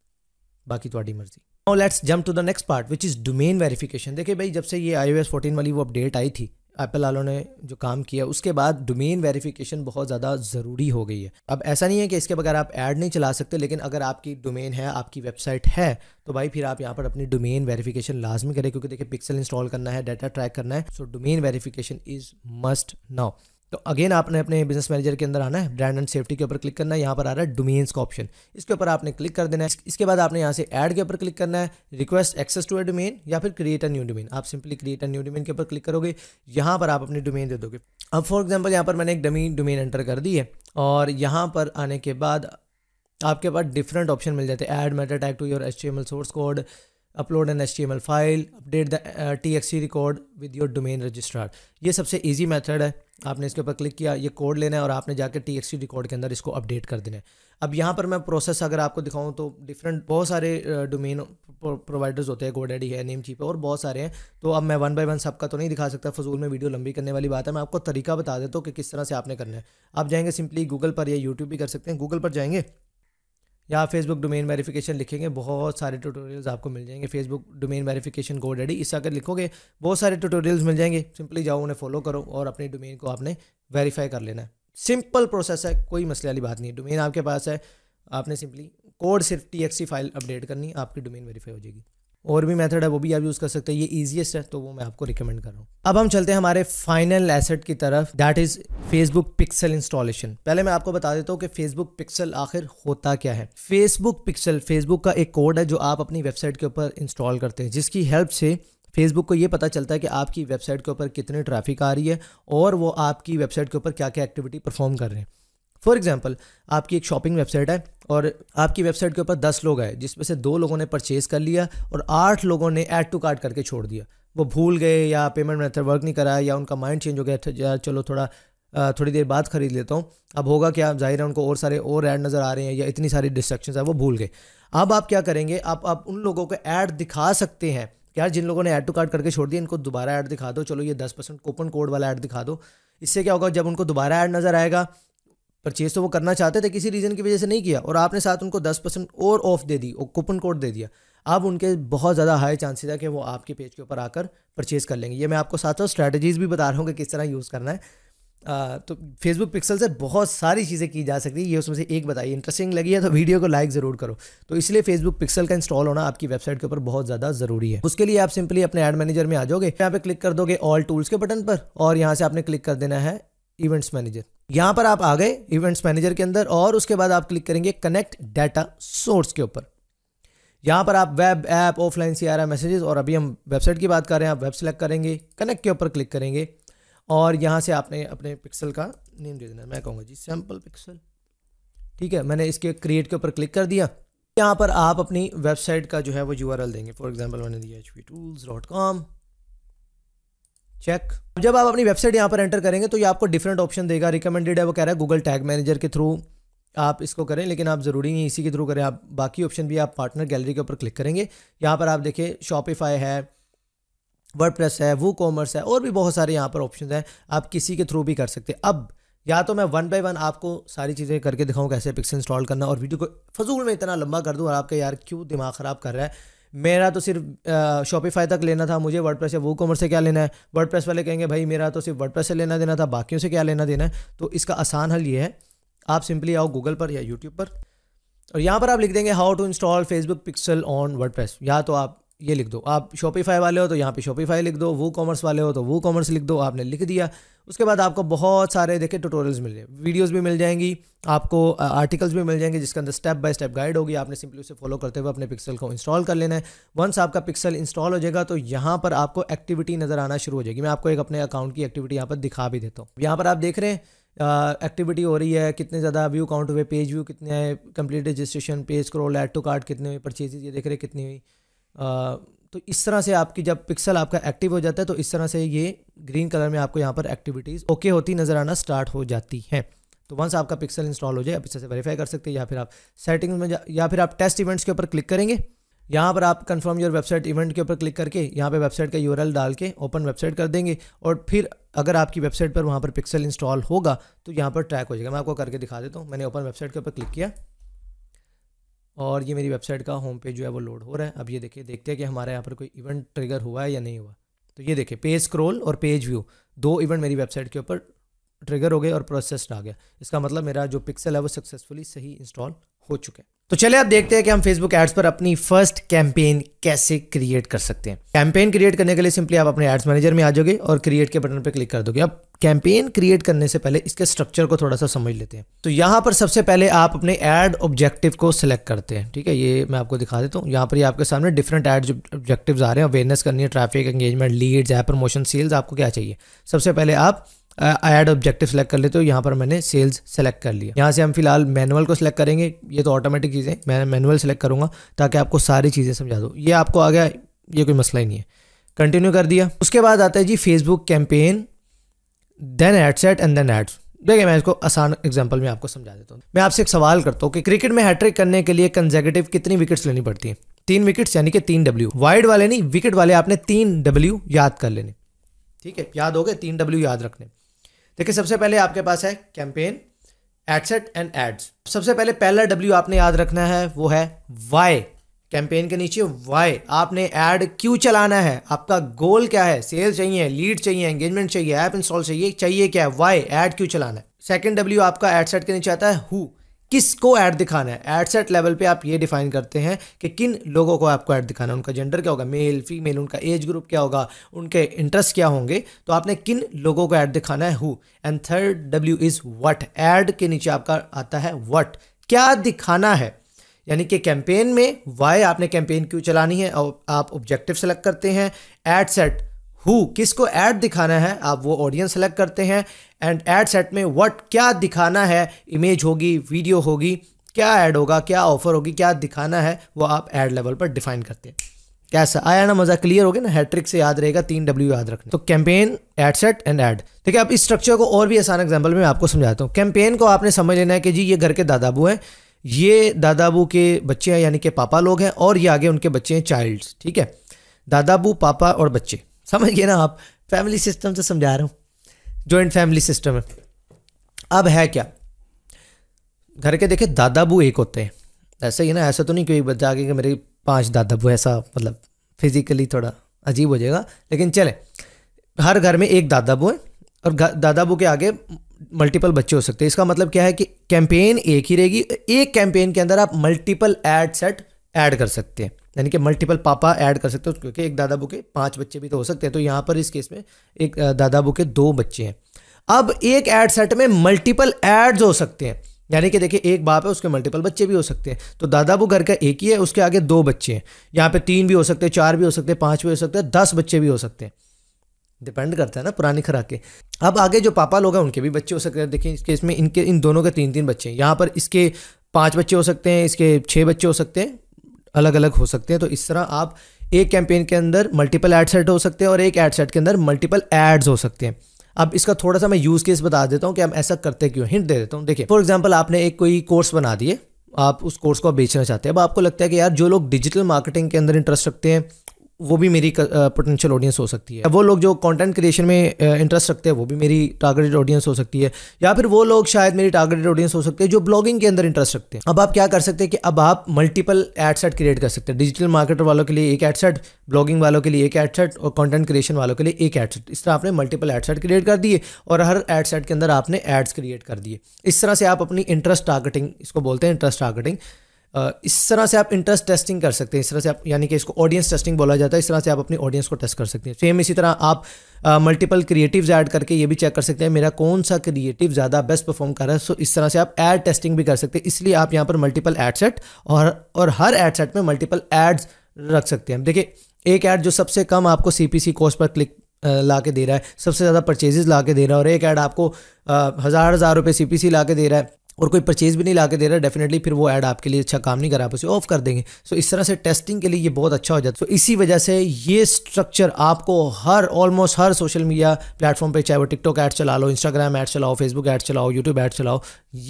बाकी थोड़ी मर्जी now let's jump to the next part which is domain verification देखिए भाई जब से ये आई ओ वाली वो अपडेट आई थी एप्पल वालों ने जो काम किया उसके बाद डोमेन वेरिफिकेशन बहुत ज़्यादा ज़रूरी हो गई है अब ऐसा नहीं है कि इसके बगैर आप ऐड नहीं चला सकते लेकिन अगर आपकी डोमेन है आपकी वेबसाइट है तो भाई फिर आप यहाँ पर अपनी डोमेन वेरिफिकेशन लाजमी करें क्योंकि देखिए पिक्सल इंस्टॉल करना है डाटा ट्रैक करना है so domain verification is must now तो अगेन आपने अपने बिजनेस मैनेजर के अंदर आना है ब्रांड एंड सेफ्टी के ऊपर क्लिक करना है यहाँ पर आ रहा है डोमेन्स का ऑप्शन इसके ऊपर आपने क्लिक कर देना है इसके बाद आपने यहाँ से ऐड के ऊपर क्लिक करना है request access to a domain या फिर क्रिएट अ न्यू डोमेन आप simply create a new domain के ऊपर क्लिक करोगे यहाँ पर आप अपनी डोमेन दे दोगे अब फॉर एग्जाम्पल यहाँ पर मैंने एक डमी डोमेन एंटर कर दी है और यहाँ पर आने के बाद आपके पास डिफरेंट ऑप्शन मिल जाते हैं add meta tag to your H source code upload an html file update the T X record with your domain registrar ये सबसे इजी मैथड है आपने इसके ऊपर क्लिक किया ये कोड लेना है और आपने जाकर टी एक्स रिकॉर्ड के अंदर इसको अपडेट कर देना है अब यहाँ पर मैं प्रोसेस अगर आपको दिखाऊँ तो डिफरेंट बहुत सारे डोमेन uh, प्रोवाइडर्स होते हैं गोडेडी है नेम चीप है और बहुत सारे हैं तो अब मैं वन बाय वन सबका तो नहीं दिखा सकता फजूल में वीडियो लंबी करने वाली बात है मैं आपको तरीका बता देता हूँ कि किस तरह से आपने करना है आप जाएंगे सिंपली गूगल पर या यूट्यूब भी कर सकते हैं गूगल पर जाएंगे या फेसबुक डोमेन वेरिफिकेशन लिखेंगे बहुत सारे ट्यूटोरियल्स आपको मिल जाएंगे Facebook domain verification code ready इस अगर लिखोगे बहुत सारे ट्यूटोरियल्स मिल जाएंगे सिंपली जाओ उन्हें फॉलो करो और अपनी डोमेन को आपने वेरीफाई कर लेना है सिंपल प्रोसेस है कोई मसले वाली बात नहीं है डोमेन आपके पास है आपने सिंपली कोड सिर्फ टी फाइल अपडेट करनी आपकी डोमेन वेरीफाई हो जाएगी और भी मेथड है वो भी आप यूज़ कर सकते हैं ये ईजिएस्ट है तो वो मैं आपको रिकमेंड कर रहा हूँ अब हम चलते हैं हमारे फाइनल एसेट की तरफ that is Facebook pixel installation पहले मैं आपको बता देता हूँ कि फेसबुक पिक्सल आखिर होता क्या है फेसबुक पिक्सल फेसबुक का एक कोड है जो आप अपनी वेबसाइट के ऊपर इंस्टॉल करते हैं जिसकी हेल्प से फेसबुक को ये पता चलता है कि आपकी वेबसाइट के ऊपर कितनी ट्रैफिक आ रही है और वो आपकी वेबसाइट के ऊपर क्या क्या एक्टिविटी परफॉर्म कर रहे हैं फॉर एग्जाम्पल आपकी एक शॉपिंग वेबसाइट है और आपकी वेबसाइट के ऊपर दस लोग आए जिसमें से दो लोगों ने परचेज़ कर लिया और आठ लोगों ने ऐड टू कार्ड करके छोड़ दिया वो भूल गए या पेमेंट मेथड वर्क नहीं करा या उनका माइंड चेंज हो गया यार चलो थोड़ा थोड़ी देर बाद ख़रीद लेता हूँ अब होगा क्या जाहिर है उनको और सारे और ऐड नज़र आ रहे हैं या इतनी सारी डिस्ट्रक्शन है वो भूल गए अब आप क्या करेंगे आप आप उन लोगों को ऐड दिखा सकते हैं यार जिन लोगों ने ऐड टू कार्ड करके छोड़ दिया इनको दोबारा ऐड दिखा दो चलो ये दस परसेंट कूपन कोड वाला ऐड दिखा दो इससे क्या होगा जब उनको दोबारा ऐड नज़र आएगा परचेज तो वो करना चाहते थे किसी रीज़न की वजह से नहीं किया और आपने साथ उनको दस परसेंट और ऑफ दे दी और कूपन कोड दे दिया अब उनके बहुत ज़्यादा हाई चांसेस है कि वो आपके पेज के ऊपर आकर परचेज़ कर लेंगे ये मैं आपको साथ साथ स्ट्रैटेजीज़ भी बता रहा हूँ कि किस तरह यूज़ करना है आ, तो फेसबुक पिक्सल से बहुत सारी चीज़ें की जा सकती है ये उसमें से एक बताइए इंटरेस्टिंग लगी है तो वीडियो को लाइक ज़रूर करो तो इसलिए फेसबुक पिक्सल का इंस्टॉल होना आपकी वेबसाइट के ऊपर बहुत ज़्यादा ज़रूरी है उसके लिए आप सिंपली अपने एड मैनेजर में आ जाओगे यहाँ पे क्लिक कर दोगे ऑल टूल्स के बटन पर और यहाँ से आपने क्लिक कर देना है इवेंट्स मैनेजर यहां पर आप आ गए इवेंट्स मैनेजर के अंदर और उसके बाद आप क्लिक करेंगे कनेक्ट डाटा सोर्स के ऊपर यहाँ पर आप web app offline C R I messages और अभी हम वेबसाइट की बात कर रहे हैं आप वेब सेलेक्ट करेंगे कनेक्ट के ऊपर क्लिक करेंगे और यहाँ से आपने अपने पिक्सल का नेम दे देना मैं कहूँगा जी सैम्पल पिक्सल ठीक है मैंने इसके क्रिएट के ऊपर क्लिक कर दिया यहाँ पर आप अपनी वेबसाइट का जो है वो यू देंगे फॉर एग्जाम्पल मैंने दिया H tools dot com check जब आप अपनी वेबसाइट यहाँ पर एंटर करेंगे तो ये आपको डिफरेंट ऑप्शन देगा रिकमेंडेड है वो कह रहा है गूगल टैग मैनेजर के थ्रू आप इसको करें लेकिन आप ज़रूरी नहीं इसी के थ्रू करें आप बाकी ऑप्शन भी आप पार्टनर गैलरी के ऊपर क्लिक करेंगे यहाँ पर आप देखिए शॉपिफाई है वर्ड है वो कॉमर्स है और भी बहुत सारे यहाँ पर ऑप्शन हैं आप किसी के थ्रू भी कर सकते हैं अब या तो मैं वन बाय वन आपको सारी चीज़ें करके दिखाऊँ कैसे पिक्स इंस्टॉल करना और वीडियो को फजूल में इतना लंबा कर दूँ और आपका यार क्यों दिमाग ख़राब कर रहा है मेरा तो सिर्फ शॉपिफाई तक लेना था मुझे वर्ड प्रेस या वो कॉमर्स से क्या लेना है वर्ड प्रेस वाले कहेंगे भाई मेरा तो सिर्फ वर्ड प्रेस से लेना देना था बाकियों से क्या लेना देना है तो इसका आसान हल ये है आप सिंपली आओ गूगल पर या यूट्यूब पर और यहाँ पर आप लिख देंगे how to install Facebook pixel on word या तो आप ये लिख दो आप शॉपिफाई वाले हो तो यहाँ पे शॉपिफाई लिख दो वो कॉमर्स वाले हो तो वो कॉमर्स लिख दो आपने लिख दिया उसके बाद आपको बहुत सारे देखे ट्यूटोरियल्स मिल जाए वीडियोस भी मिल जाएंगी आपको आर्टिकल्स भी मिल जाएंगे जिसके अंदर स्टेप बाय स्टेप गाइड होगी आपने सिंपली उसे फॉलो करते हुए अपने पिक्सल को इंस्टॉल कर लेना है वंस आपका पिक्सल इंस्टॉल हो जाएगा तो यहाँ पर आपको एक्टिविटी नज़र आना शुरू हो जाएगी मैं आपको एक अपने अकाउंट की एक्टिविटी यहाँ पर दिखा भी देता हूँ यहाँ पर आप देख रहे हैं एक्टिविटी uh, हो रही है कितने ज़्यादा व्यू काउंट हुए पेज व्यू कितने हैं complete registration page scroll add to cart कितने हुए परचेजेज ये देख रहे कितनी हुई तो इस तरह से आपकी जब पिक्सल आपका एक्टिव हो जाता है तो इस तरह से ये ग्रीन कलर में आपको यहाँ पर एक्टिविटीज़ ओके होती नज़र आना स्टार्ट हो जाती हैं तो वंस आपका पिक्सल इंस्टॉल हो जाए आप इससे से वेरीफाई कर सकते हैं या फिर आप सेटिंग्स में या फिर आप टेस्ट इवेंट्स के ऊपर क्लिक करेंगे यहाँ पर आप कंफर्म योर वेबसाइट इवेंट के ऊपर क्लिक करके यहाँ पे वेबसाइट का यूआरएल डाल के ओपन वेबसाइट कर देंगे और फिर अगर आपकी वेबसाइट पर वहाँ पर पिक्सल इंस्टॉल होगा तो यहाँ पर ट्रैक हो जाएगा मैं आपको करके दिखा देता हूँ मैंने ओपन वेबसाइट के ऊपर क्लिक किया और ये मेरी वेबसाइट का होम पेज जो है वो लोड हो रहा है अब ये देखिए देखते हैं कि हमारे यहाँ पर कोई इवेंट ट्रिगर हुआ है या नहीं हुआ तो ये देखिए पेज स्क्रोल और पेज व्यू दो इवेंट मेरी वेबसाइट के ऊपर ट्रिगर हो गए और प्रोसेस आ गया इसका मतलब मेरा जो पिक्सल है वो सक्सेसफुली सही इंस्टॉल हो चुका है तो चले आप देखते हैं कि हम फेसबुक एड्स पर अपनी फर्स्ट कैंपेन कैसे क्रिएट कर सकते हैं कैंपेन क्रिएट करने के लिए सिंपली आप अपने एड्स मैनेजर में आ जाओगे और क्रिएट के बटन पर क्लिक कर दोगे अब कैंपेन क्रिएट करने से पहले इसके स्ट्रक्चर को थोड़ा सा समझ लेते हैं तो यहाँ पर सबसे पहले आप अपने एड ऑब्जेक्टिव को सिलेक्ट करते हैं ठीक है ये मैं आपको दिखा देता हूँ यहाँ पर ये आपके सामने डिफरेंट एड ऑब्जेक्टिव आ रहे हैं अवेयरनेस करनी है traffic engagement leads app promotion sales आपको क्या चाहिए सबसे पहले आप आई एड ऑब्जेक्टिव सेलेक्ट कर लेते हो यहाँ पर मैंने सेल्स सेलेक्ट कर लिया यहाँ से हम फिलहाल मैनुअल को सिलेक्ट करेंगे ये तो ऑटोमेटिक चीज़ें मैं मैनुअल सेलेक्ट करूँगा ताकि आपको सारी चीज़ें समझा दूँ ये आपको आ गया ये कोई मसला ही नहीं है कंटिन्यू कर दिया उसके बाद आता है जी Facebook campaign then ad set and then ads देखिए मैं इसको आसान एग्जाम्पल में आपको समझा देता हूँ मैं आपसे एक सवाल करता हूँ कि क्रिकेट में हैट्रिक करने के लिए कंजेगेटिव कितनी विकेट्स लेनी पड़ती हैं तीन विकेट्स यानी कि तीन डब्ल्यू वाइड वाले नहीं विकेट वाले आपने तीन डब्ल्यू याद कर लेने ठीक है याद हो गए तीन डब्ल्यू याद रखने देखिए सबसे पहले आपके पास है कैंपेन एडसेट एंड एड्स सबसे पहले पहला डब्ल्यू आपने याद रखना है वो है वाई कैंपेन के नीचे वाई आपने एड क्यों चलाना है आपका गोल क्या है सेल चाहिए लीड चाहिए एंगेजमेंट चाहिए ऐप इंस्टॉल चाहिए चाहिए क्या है वाई एड क्यों चलाना है सेकेंड डब्ल्यू आपका एडसेट के नीचे आता है हु किसको ऐड दिखाना है एड सेट लेवल पे आप ये डिफाइन करते हैं कि किन लोगों को आपको ऐड दिखाना है उनका जेंडर क्या होगा मेल फीमेल उनका एज ग्रुप क्या होगा उनके इंटरेस्ट क्या होंगे तो आपने किन लोगों को ऐड दिखाना है who and third W is what ad के नीचे आपका आता है वट क्या दिखाना है यानी कि कैंपेन में वाई आपने कैंपेन क्यों चलानी है और आप ऑब्जेक्टिव सेलेक्ट करते हैं एड सेट हु किसको ऐड दिखाना है आप वो ऑडियंस सेलेक्ट करते हैं एंड एड सेट में व्हाट क्या दिखाना है इमेज होगी वीडियो होगी क्या ऐड होगा क्या ऑफर होगी क्या दिखाना है वो आप ऐड लेवल पर डिफाइन करते हैं कैसा आया ना मजा क्लियर हो गया ना हैट्रिक से याद रहेगा तीन डब्ल्यू याद रखना तो campaign ad set and ad ठीक है आप इस स्ट्रक्चर को और भी आसान एग्जाम्पल में आपको समझाता हूँ कैंपेन को आपने समझ लेना है कि जी ये घर के दादाबू हैं ये दादाबू के बच्चे हैं यानी कि पापा लोग हैं और ये आगे उनके बच्चे हैं चाइल्ड ठीक है दादाबू पापा और बच्चे समझ गए ना आप फैमिली सिस्टम से समझा रहा हूँ जॉइंट फैमिली सिस्टम है अब है क्या घर के देखे बू एक होते हैं ऐसे ही ना ऐसा तो नहीं कोई बच्चा आगे कि मेरे पांच बू ऐसा मतलब फिजिकली थोड़ा अजीब हो जाएगा लेकिन चले हर घर में एक दादा बू है और दादा बू के आगे मल्टीपल बच्चे हो सकते हैं इसका मतलब क्या है कि कैंपेन एक ही रहेगी एक कैंपेन के अंदर आप मल्टीपल एड सेट ऐड कर सकते हैं यानी कि मल्टीपल पापा ऐड कर सकते हो क्योंकि एक दादाबू के पाँच बच्चे भी तो हो सकते हैं तो यहाँ पर इस केस में एक दादाबू के दो बच्चे हैं अब एक ऐड सेट में मल्टीपल एड्स हो सकते हैं यानी कि देखिए एक बाप है उसके मल्टीपल बच्चे भी हो सकते हैं तो दादाबू घर का एक ही है उसके आगे दो बच्चे हैं यहाँ पे तीन भी हो सकते हैं चार भी हो सकते हैं पाँच भी हो सकते हैं दस बच्चे भी हो सकते हैं डिपेंड करता है ना पुरानी के अब आगे जो पापा लोग हैं उनके भी बच्चे हो सकते हैं देखिए इस केस में इनके इन दोनों के तीन तीन बच्चे हैं यहाँ पर इसके पाँच बच्चे हो सकते हैं इसके छः बच्चे हो सकते हैं अलग अलग हो सकते हैं तो इस तरह आप एक कैंपेन के अंदर मल्टीपल एड सेट हो सकते हैं और एक एड सेट के अंदर मल्टीपल एड्स हो सकते हैं अब इसका थोड़ा सा मैं यूज़ केस बता देता हूँ कि हम ऐसा करते क्यों हिंट दे देता हूँ देखिए फॉर एग्जाम्पल आपने एक कोई कोर्स बना दिए आप उस कोर्स को बेचना चाहते हैं अब आपको लगता है कि यार जो लोग डिजिटल मार्केटिंग के अंदर इंटरेस्ट रखते हैं वो भी मेरी पोटेंशियल ऑडियंस हो सकती है वो लोग जो कंटेंट क्रिएशन में इंटरेस्ट रखते हैं वो भी मेरी टारगेटेड ऑडियंस हो सकती है या फिर वो लोग शायद मेरी टारगेटेड ऑडियंस हो सकते हैं जो ब्लॉगिंग के अंदर इंटरेस्ट रखते हैं अब आप क्या कर सकते हैं कि अब आप मल्टीपल एड सेट क्रिएट कर सकते हैं डिजिटल मार्केटर वालों के लिए एक एड सेट ब्लॉगिंग वालों के लिए एक एड सेट और कॉन्टेंट क्रिएशन वालों के लिए एक एड सेट इस तरह आपने मल्टीपल एड सेट क्रिएट कर दिए और हर एड सेट के अंदर आपने एड्स क्रिएट कर दिए इस तरह से आप अपनी इंटरेस्ट टारगेटिंग इसको बोलते हैं इंटरेस्ट टारगेटिंग इस तरह से आप इंटरेस्ट टेस्टिंग कर सकते हैं इस तरह से आप यानी कि इसको ऑडियंस टेस्टिंग बोला जाता है इस तरह से आप अपनी ऑडियंस को टेस्ट कर सकते हैं सेम इसी तरह आप मल्टीपल क्रिएटिव्स ऐड करके ये भी चेक कर सकते हैं मेरा कौन सा क्रिएटिव ज़्यादा बेस्ट परफॉर्म कर रहा है सो इस तरह से आप एड टेस्टिंग भी कर सकते हैं इसलिए आप यहाँ पर मल्टीपल एड सेट और और हर एड सेट में मल्टीपल एड्स रख सकते हैं देखिए एक ऐड जो सबसे कम आपको सी पी कॉस्ट पर क्लिक ला के दे रहा है सबसे ज़्यादा परचेजेज ला के दे रहा है और एक ऐड आपको हज़ार हज़ार रुपये सी पी सी ला के दे रहा है और कोई परचेज भी नहीं ला के दे रहा डेफिनेटली फिर वो एड आपके लिए अच्छा काम नहीं करा आप उसे ऑफ कर देंगे सो so, इस तरह से टेस्टिंग के लिए ये बहुत अच्छा हो जाता है so, सो इसी वजह से ये स्ट्रक्चर आपको हर ऑलमोस्ट हर सोशल मीडिया प्लेटफॉर्म पे चाहे वो टिकटॉक ऐड चला लो इंस्टाग्राम ऐड चलाओ फेसबुक ऐड चलाओ यूट्यूब ऐड चलाओ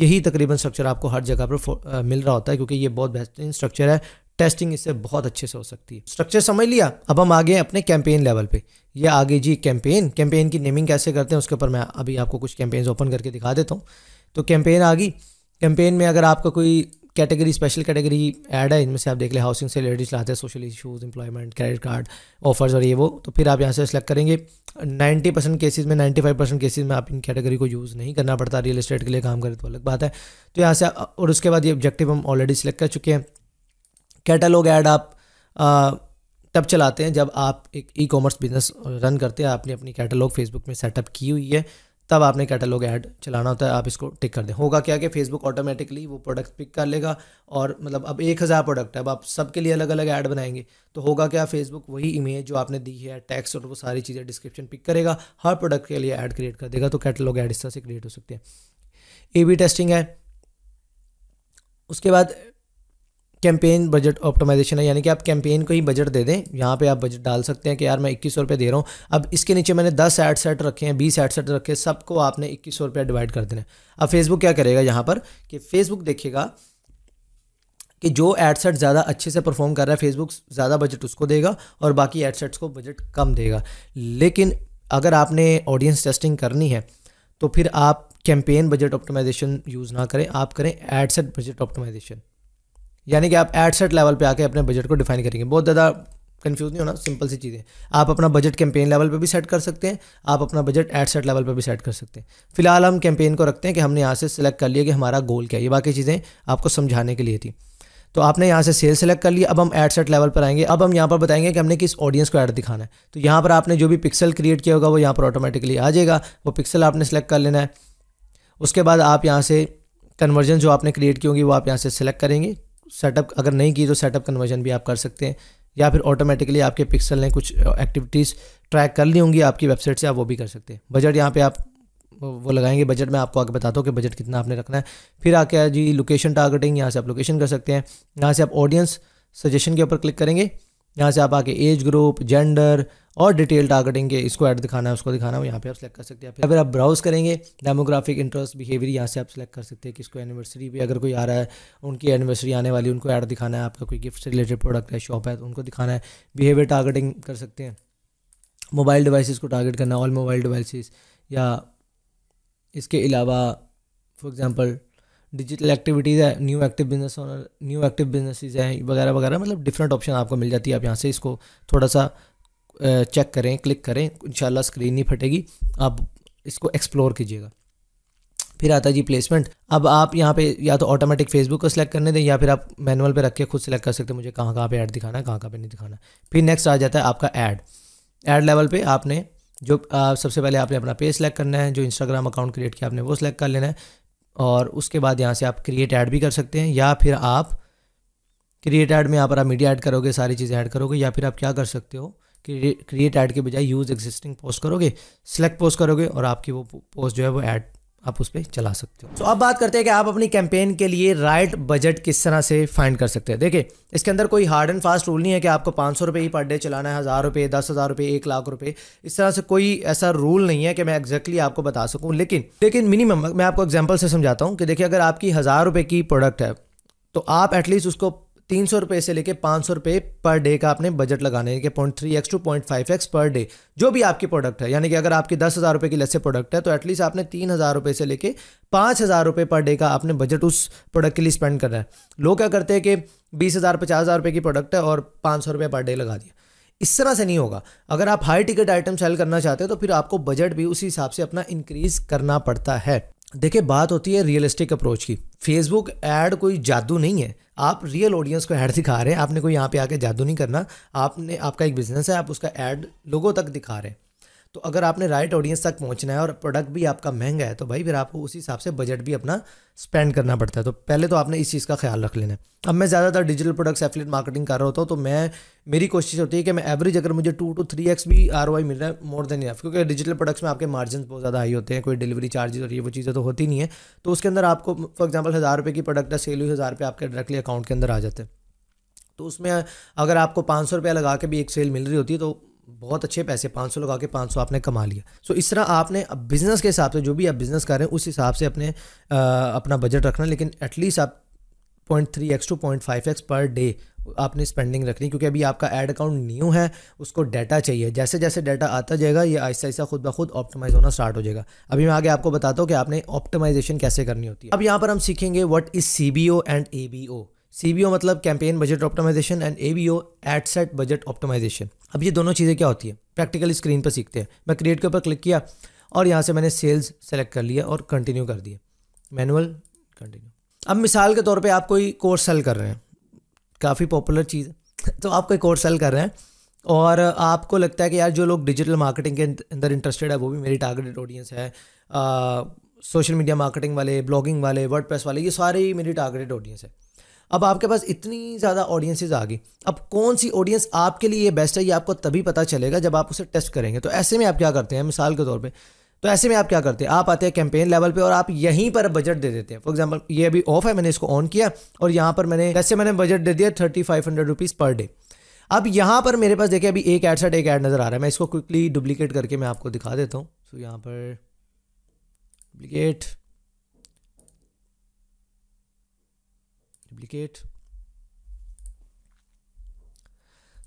यही तकरीबन स्ट्रक्चर आपको हर जगह पर मिल रहा होता है क्योंकि ये बहुत बेहतरीन स्ट्रक्चर है टेस्टिंग इससे बहुत अच्छे से हो सकती है स्ट्रक्चर समझ लिया अब हम आगे अपने कैंपेन लेवल पे ये आगे जी कैंपेन कैंपेन की नेमिंग कैसे करते हैं उसके ऊपर मैं अभी आपको कुछ कैंपेन्स ओपन करके दिखा देता हूँ तो कैंपेन आ गई कैंपेन में अगर आपका कोई कैटेगरी स्पेशल कैटेगरी ऐड है इनमें से आप देख लें हाउसिंग से रिलेटेड चलाते हैं social issues employment credit card offers और ये वो तो फिर आप यहाँ से सेलेक्ट करेंगे 90 परसेंट केसेज में 95 परसेंट केसेज में आप इन कैटेगरी को यूज़ नहीं करना पड़ता रियल इस्टेट के लिए काम करें तो अलग बात है तो यहाँ से और उसके बाद ये ऑब्जेक्टिव हम ऑलरेडी सिलेक्ट कर चुके हैं कैटलॉग ऐड आप आ, तब चलाते हैं जब आप एक ई कॉमर्स बिजनेस रन करते हैं आपने अपनी कैटलॉग फेसबुक में सेटअप की हुई है तब आपने कैटलॉग ऐड चलाना होता है आप इसको टिक कर दें होगा क्या कि फेसबुक ऑटोमेटिकली वो प्रोडक्ट पिक कर लेगा और मतलब अब एक हज़ार प्रोडक्ट है अब आप सबके लिए अलग अलग ऐड बनाएंगे तो होगा क्या फेसबुक वही इमेज जो आपने दी है टैक्स और वो सारी चीज़ें डिस्क्रिप्शन पिक करेगा हर प्रोडक्ट के लिए ऐड क्रिएट कर देगा तो कैटलॉग ऐड इस तरह से क्रिएट हो सकते हैं ए बी टेस्टिंग है उसके बाद कैंपेन बजट ऑप्टोमाइजेशन है यानी कि आप कैंपेन को ही बजट दे दें यहाँ पे आप बजट डाल सकते हैं कि यार मैं इक्कीस सौ दे रहा हूँ अब इसके नीचे मैंने दस एड सेट रखे हैं बीस एड सेट रखे सबको आपने इक्कीस सौ डिवाइड कर देना है अब फेसबुक क्या करेगा यहाँ पर कि फेसबुक देखेगा कि जो एडसेट ज़्यादा अच्छे से परफॉर्म कर रहा है फेसबुक ज़्यादा बजट उसको देगा और बाकी एडसेट्स को बजट कम देगा लेकिन अगर आपने ऑडियंस टेस्टिंग करनी है तो फिर आप कैंपेन बजट ऑप्टिमाइजेशन यूज़ ना करें आप करें एडसेट बजट ऑप्टिमाइजेशन यानी कि आप एडसेट लेवल पे आके अपने बजट को डिफाइन करेंगे बहुत ज़्यादा कन्फ्यूज नहीं होना सिंपल सी चीज़ें आप अपना बजट कैंपेन लेवल पे भी सेट कर सकते हैं आप अपना बजट एट सेट लेवल पे भी सेट कर सकते हैं फिलहाल हम कैंपेन को रखते हैं कि हमने यहाँ से सिलेक्ट कर लिया कि हमारा गोल क्या है ये बाकी चीज़ें आपको समझाने के लिए थी तो आपने यहाँ से सेल सेलेक्ट कर लिया अब हम एड सेट लेवल पर आएंगे अब हम यहाँ पर बताएंगे कि हमने किस ऑडियंस को ऐड दिखाना है तो यहाँ पर आपने जो भी पिक्सल क्रिएट किया होगा वो यहाँ पर ऑटोमेटिकली आ जाएगा वो पिक्सल आपने सेलेक्ट कर लेना है उसके बाद आप यहाँ से कन्वर्जन जो आपने क्रिएट की होगी वो आप यहाँ से सेलेक्ट करेंगे सेटअप अगर नहीं की तो सेटअप कन्वर्जन भी आप कर सकते हैं या फिर ऑटोमेटिकली आपके पिक्सल ने कुछ एक्टिविटीज़ ट्रैक कर ली होंगी आपकी वेबसाइट से आप वो भी कर सकते हैं बजट यहाँ पे आप वो लगाएंगे बजट में आपको आगे बताता हूँ कि बजट कितना आपने रखना है फिर आके जी लोकेशन टारगेटिंग यहाँ से आप लोकेशन कर सकते हैं यहाँ से आप ऑडियंस सजेशन के ऊपर क्लिक करेंगे यहाँ से आप आके एज ग्रुप जेंडर और डिटेल टारगेटिंग के इसको ऐड दिखाना है उसको दिखाना है यहाँ पे आप सेलेक्ट कर सकते हैं फिर आप ब्राउज करेंगे डेमोग्राफिक इंटरेस्ट बिहेवियर यहाँ से आप सेलेक्ट कर सकते हैं किसको एनिवर्सरी भी अगर कोई आ रहा है उनकी एनिवर्सरी आने वाली उनको ऐड दिखाना है आपका कोई गिफ्ट से रिलेटेड प्रोडक्ट है शॉप है तो उनको दिखाना है बिहेवियर टारगेटिंग कर सकते हैं मोबाइल डिवाइसिस को टारगेट करना ऑल मोबाइल डिवाइस या इसके अलावा फॉर एग्ज़ाम्पल डिजिटल एक्टिविटीज़ है new active business owner new active businesses हैं वगैरह वगैरह मतलब डिफरेंट ऑप्शन आपको मिल जाती है आप यहाँ से इसको थोड़ा सा चेक करें क्लिक करें शाला स्क्रीन नहीं फटेगी आप इसको एक्सप्लोर कीजिएगा फिर आता है जी प्लेसमेंट अब आप यहाँ पे या तो ऑटोमेटिक फेसबुक को सिलेक्ट करने दें या फिर आप मैनुअल पे रख के खुद सेलेक्ट कर सकते हैं मुझे कहाँ कहाँ पे ऐड दिखाना है कहाँ कहाँ पे नहीं दिखाना फिर नेक्स्ट आ जाता है आपका ऐड ऐड लेवल पे आपने जो आ, सबसे पहले आपने अपना पेज सेलेक्ट करना है जो इंस्टाग्राम अकाउंट क्रिएट किया आपने वो सिलेक्ट कर लेना है और उसके बाद यहाँ से आप क्रिएट ऐड भी कर सकते हैं या फिर आप क्रिएट ऐड में यहाँ पर आप मीडिया ऐड करोगे सारी चीज़ें ऐड करोगे या फिर आप क्या कर सकते हो क्रिएट ऐड के बजाय यूज़ एग्जिस्टिंग पोस्ट करोगे सेलेक्ट पोस्ट करोगे और आपकी वो पोस्ट जो है वो ऐड आप उस पर चला सकते हो तो so, अब बात करते हैं कि आप अपनी कैंपेन के लिए राइट बजट किस तरह से फाइंड कर सकते हैं देखिए इसके अंदर कोई हार्ड एंड फास्ट रूल नहीं है कि आपको पाँच सौ रुपये ही पर डे चलाना है हज़ार रुपये दस हज़ार रुपये एक लाख रुपये इस तरह से कोई ऐसा रूल नहीं है कि मैं एग्जैक्टली आपको बता सकूँ लेकिन लेकिन मिनिमम मैं आपको एग्जाम्पल से समझाता हूँ कि देखिए अगर आपकी हज़ार रुपये की प्रोडक्ट है तो आप एटलीस्ट उसको तीन सौ रुपये से लेके पाँच सौ रुपये पर डे का आपने बजट लगाना है यानी कि point three x to point five x per day जो भी आपकी प्रोडक्ट है यानी कि अगर आपकी दस हज़ार रुपये की लस्से प्रोडक्ट है तो एटलीस्ट आपने तीन हज़ार रुपये से लेके पाँच हज़ार रुपये पर डे का आपने बजट उस प्रोडक्ट के लिए स्पेंड करना है लोग क्या करते हैं कि बीस हज़ार पचास हज़ार रुपये की प्रोडक्ट है और पाँच सौ रुपये पर डे लगा दिया इस तरह से नहीं होगा अगर आप हाई टिकट आइटम सेल करना चाहते हो तो फिर आपको बजट भी उसी हिसाब से अपना इंक्रीज़ करना पड़ता है देखिए बात होती है रियलिस्टिक अप्रोच की फेसबुक ऐड कोई जादू नहीं है आप रियल ऑडियंस को ऐड दिखा रहे हैं आपने कोई यहाँ पे आके जादू नहीं करना आपने आपका एक बिजनेस है आप उसका ऐड लोगों तक दिखा रहे हैं तो अगर आपने राइट ऑडियंस तक पहुंचना है और प्रोडक्ट भी आपका महंगा है तो भाई फिर आपको उसी हिसाब से बजट भी अपना स्पेंड करना पड़ता है तो पहले तो आपने इस चीज़ का ख्याल रख लेना है अब मैं ज़्यादातर डिजिटल प्रोडक्ट्स एफिलेट मार्केटिंग कर रहा होता हूँ तो मैं मेरी कोशिश होती है कि मैं एवरेज अगर मुझे टू टू थ्री एक्स भी आर मिल रहा है मोर देन इनफ क्योंकि डिजिटल प्रोडक्ट्स में आपके मार्जिन बहुत ज़्यादा हाई होते हैं कोई डिलीवरी चार्जेस और ये वो चीज़ें तो होती नहीं है तो उसके अंदर आपको फॉर एग्जाम्पल हज़ार रुपये की प्रोडक्ट है सेल हुई हज़ार रुपये आपके डायरेक्टली अकाउंट के अंदर आ जाते हैं तो उसमें अगर आपको पाँच सौ रुपया लगा के भी एक सेल मिल रही होती है तो बहुत अच्छे पैसे 500 लगा के 500 आपने कमा लिया सो so, इस तरह आपने अब बिज़नेस के हिसाब से जो भी आप बिज़नेस कर रहे हैं उस हिसाब से अपने आ, अपना बजट रखना लेकिन एटलीस्ट आप point three x to point five x per day आपने स्पेंडिंग रखनी क्योंकि अभी आपका एड अकाउंट न्यू है उसको डाटा चाहिए जैसे जैसे डाटा आता जाएगा ये आहिस्ता आहिस्ता खुद ब खुद ऑप्टिमाइज होना स्टार्ट हो जाएगा अभी मैं आगे आपको बताता हूँ कि आपने ऑप्टिमाइजेशन कैसे करनी होती है अब यहाँ पर हम सीखेंगे what is C B O and A B O सी मतलब campaign budget optimization and A B O ad set budget optimization अब ये दोनों चीज़ें क्या होती है प्रैक्टिकली स्क्रीन पर सीखते हैं मैं क्रिएट के ऊपर क्लिक किया और यहाँ से मैंने सेल्स सेलेक्ट कर लिया और कंटिन्यू कर दिया मैनुअल कंटिन्यू अब मिसाल के तौर पे आप कोई कोर्स सेल कर रहे हैं काफ़ी पॉपुलर चीज़ *laughs* तो आप कोई कोर्स सेल कर रहे हैं और आपको लगता है कि यार जो लोग डिजिटल मार्केटिंग के अंदर इंटरेस्टेड है वो भी मेरी टारगेटेड ऑडियंस है सोशल मीडिया मार्केटिंग वाले ब्लॉगिंग वाले वर्ड वाले ये सारे ही मेरी टारगेटेड ऑडियंस है अब आपके पास इतनी ज़्यादा ऑडियंसेज आ गई अब कौन सी ऑडियंस आपके लिए बेस्ट है ये आपको तभी पता चलेगा जब आप उसे टेस्ट करेंगे तो ऐसे में आप क्या करते हैं मिसाल के तौर पर तो ऐसे में आप क्या करते हैं आप आते हैं कैंपेन लेवल पे और आप यहीं पर बजट दे देते हैं फॉर एग्जांपल ये अभी ऑफ है मैंने इसको ऑन किया और यहाँ पर मैंने वैसे मैंने बजट दे दिया thirty five hundred rupees per day अब यहाँ पर मेरे पास देखिए अभी एक एड सेट एक ऐड नज़र आ रहा है मैं इसको क्विकली डुप्लीकेट करके मैं आपको दिखा देता हूँ सो यहाँ पर डुप्लीकेट डुप्लीकेट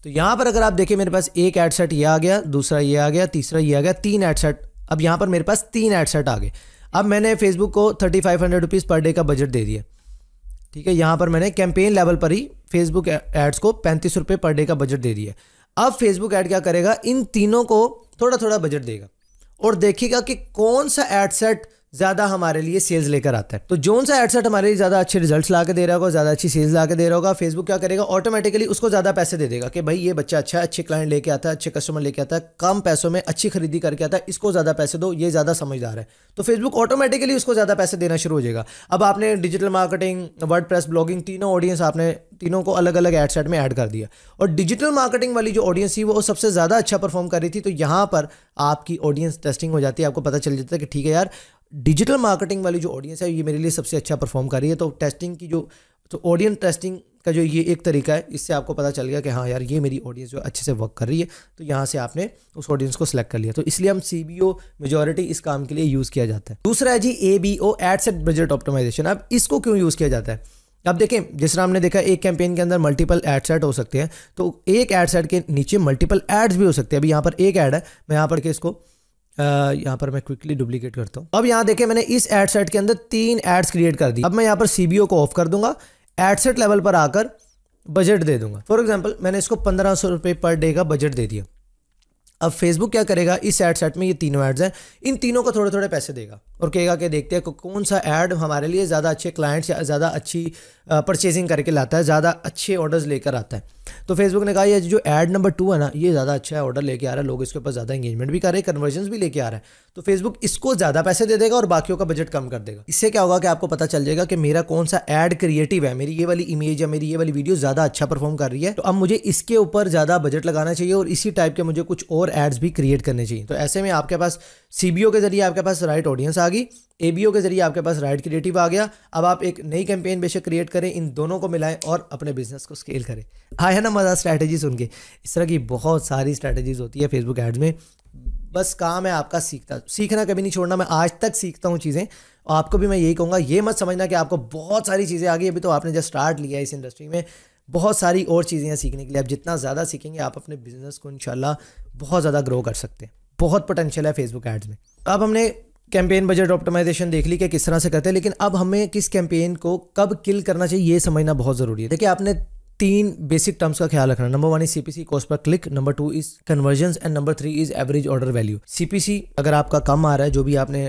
तो यहां पर अगर आप देखें मेरे पास एक एडसेट ये आ गया दूसरा ये आ गया तीसरा ये आ गया तीन एडसेट अब यहां पर मेरे पास तीन एडसेट आ गए अब मैंने फेसबुक को thirty five hundred rupees per day का बजट दे दिया ठीक है यहां पर मैंने कैंपेन लेवल पर ही फेसबुक एड्स को पैंतीस रुपये पर डे का बजट दे दिया अब फेसबुक ऐड क्या करेगा इन तीनों को थोड़ा थोड़ा बजट देगा और देखिएगा कि कौन सा एडसेट ज़्यादा हमारे लिए सेल्स लेकर आता है तो जोन सा एडसेट हमारे लिए ज़्यादा अच्छे रिजल्ट्स ला के दे रहा होगा ज़्यादा अच्छी सेल्स ला के दे रहा होगा फेसबुक क्या करेगा ऑटोमेटिकली उसको ज़्यादा पैसे दे देगा कि भाई ये बच्चा अच्छा है अच्छे क्लाइंट लेके आता है अच्छे कस्टमर लेके आता है कम पैसों में अच्छी खरीदी करके आता है इसको ज़्यादा पैसे दो ये ज़्यादा समझदार है तो फेसबुक ऑटोमेटिकली उसको ज़्यादा पैसे देना शुरू हो जाएगा अब आपने डिजिटल मार्केटिंग वर्ड ब्लॉगिंग तीनों ऑडियंस आपने तीनों को अलग अलग एडसेट में ऐड कर दिया और डिजिटल मार्केटिंग वाली जो ऑडियंस थी वो सबसे ज़्यादा अच्छा परफॉर्म कर रही थी तो यहाँ पर आपकी ऑडियंस टेस्टिंग हो जाती है आपको पता चल जाता है कि ठीक है यार डिजिटल मार्केटिंग वाली जो ऑडियंस है ये मेरे लिए सबसे अच्छा परफॉर्म कर रही है तो टेस्टिंग की जो तो ऑडियंस टेस्टिंग का जो ये एक तरीका है इससे आपको पता चल गया कि हाँ यार ये मेरी ऑडियंस जो अच्छे से वर्क कर रही है तो यहाँ से आपने उस ऑडियंस को सिलेक्ट कर लिया तो इसलिए हम सी बी ओ मेजोरिटी इस काम के लिए यूज़ किया जाता है दूसरा है जी A B O ad set budget optimization अब इसको क्यों यूज़ किया जाता है अब देखें जिस तरह हमने देखा एक कैंपेन के अंदर मल्टीपल एड सेट हो सकते हैं तो एक एड सेट के नीचे मल्टीपल एड्स भी हो सकते हैं अभी यहाँ पर एक ऐड है मैं यहाँ पर के इसको यहाँ पर मैं क्विकली डुप्लीकेट करता हूँ अब यहाँ देखें मैंने इस एड सेट के अंदर तीन एड्स क्रिएट कर दी अब मैं यहाँ पर सी को ऑफ कर दूंगा एड सेट लेवल पर आकर बजट दे दूंगा फॉर एग्जाम्पल मैंने इसको पंद्रह सौ रुपये पर डे का बजट दे दिया अब फेसबुक क्या करेगा इस एड सेट में ये तीनों एड्स हैं इन तीनों को थोड़े थोड़े पैसे देगा और कहेगा कि देखते हैं कौन सा ऐड हमारे लिए ज़्यादा अच्छे क्लाइंट्स या ज़्यादा अच्छी परचेजिंग करके लाता है ज़्यादा अच्छे ऑर्डर्स लेकर आता है तो फेसबुक ने कहा ये जो एड नंबर टू है ना ये ज़्यादा अच्छा है ऑर्डर लेके आ रहा है लोग इसके ऊपर ज़्यादा इंगेजमेंट भी कर रहे हैं कन्वर्जन भी लेके आ रहा है तो फेसबुक इसको ज़्यादा पैसे दे देगा और बाकियों का बजट कम कर देगा इससे क्या होगा कि आपको पता चल जाएगा कि मेरा कौन सा एड क्रिएटिव है मेरी ये वाली इमेज या मेरी ये वाली वीडियो ज़्यादा अच्छा परफॉर्म कर रही है तो अब मुझे इसके ऊपर ज़्यादा बजट लगाना चाहिए और इसी टाइप के मुझे कुछ और एड्स भी क्रिएट करने चाहिए तो ऐसे में आपके पास सी के जरिए आपके पास राइट ऑडियंस आ गई ए के जरिए आपके पास राइट क्रिएटिव आ गया अब आप एक नई कैंपेन बेशक क्रिएट करें इन दोनों को मिलाएं और अपने बिजनेस को स्केल करें आया हाँ, ना मज़ा स्ट्रैटेजी सुन के इस तरह की बहुत सारी स्ट्रैटेजीज होती है फेसबुक एड्स में बस काम है आपका सीखता सीखना कभी नहीं छोड़ना मैं आज तक सीखता हूँ चीज़ें और आपको भी मैं यही कहूँगा ये मत समझना कि आपको बहुत सारी चीज़ें आ गई अभी तो आपने जब स्टार्ट लिया है इस इंडस्ट्री में बहुत सारी और चीज़ें हैं सीखने के लिए आप जितना ज़्यादा सीखेंगे आप अपने बिज़नेस को इन बहुत ज़्यादा ग्रो कर सकते हैं बहुत पोटेंशियल है फेसबुक एड्स में अब हमने कैंपेन बजट ऑप्टिमाइजेशन देख ली कि किस तरह से करते हैं लेकिन अब हमें किस कैंपेन को कब किल करना चाहिए ये समझना बहुत ज़रूरी है देखिए आपने तीन बेसिक टर्म्स का ख्याल रखना number one is CPC cost पर click number two is conversion and number three is average order value CPC अगर आपका कम आ रहा है जो भी आपने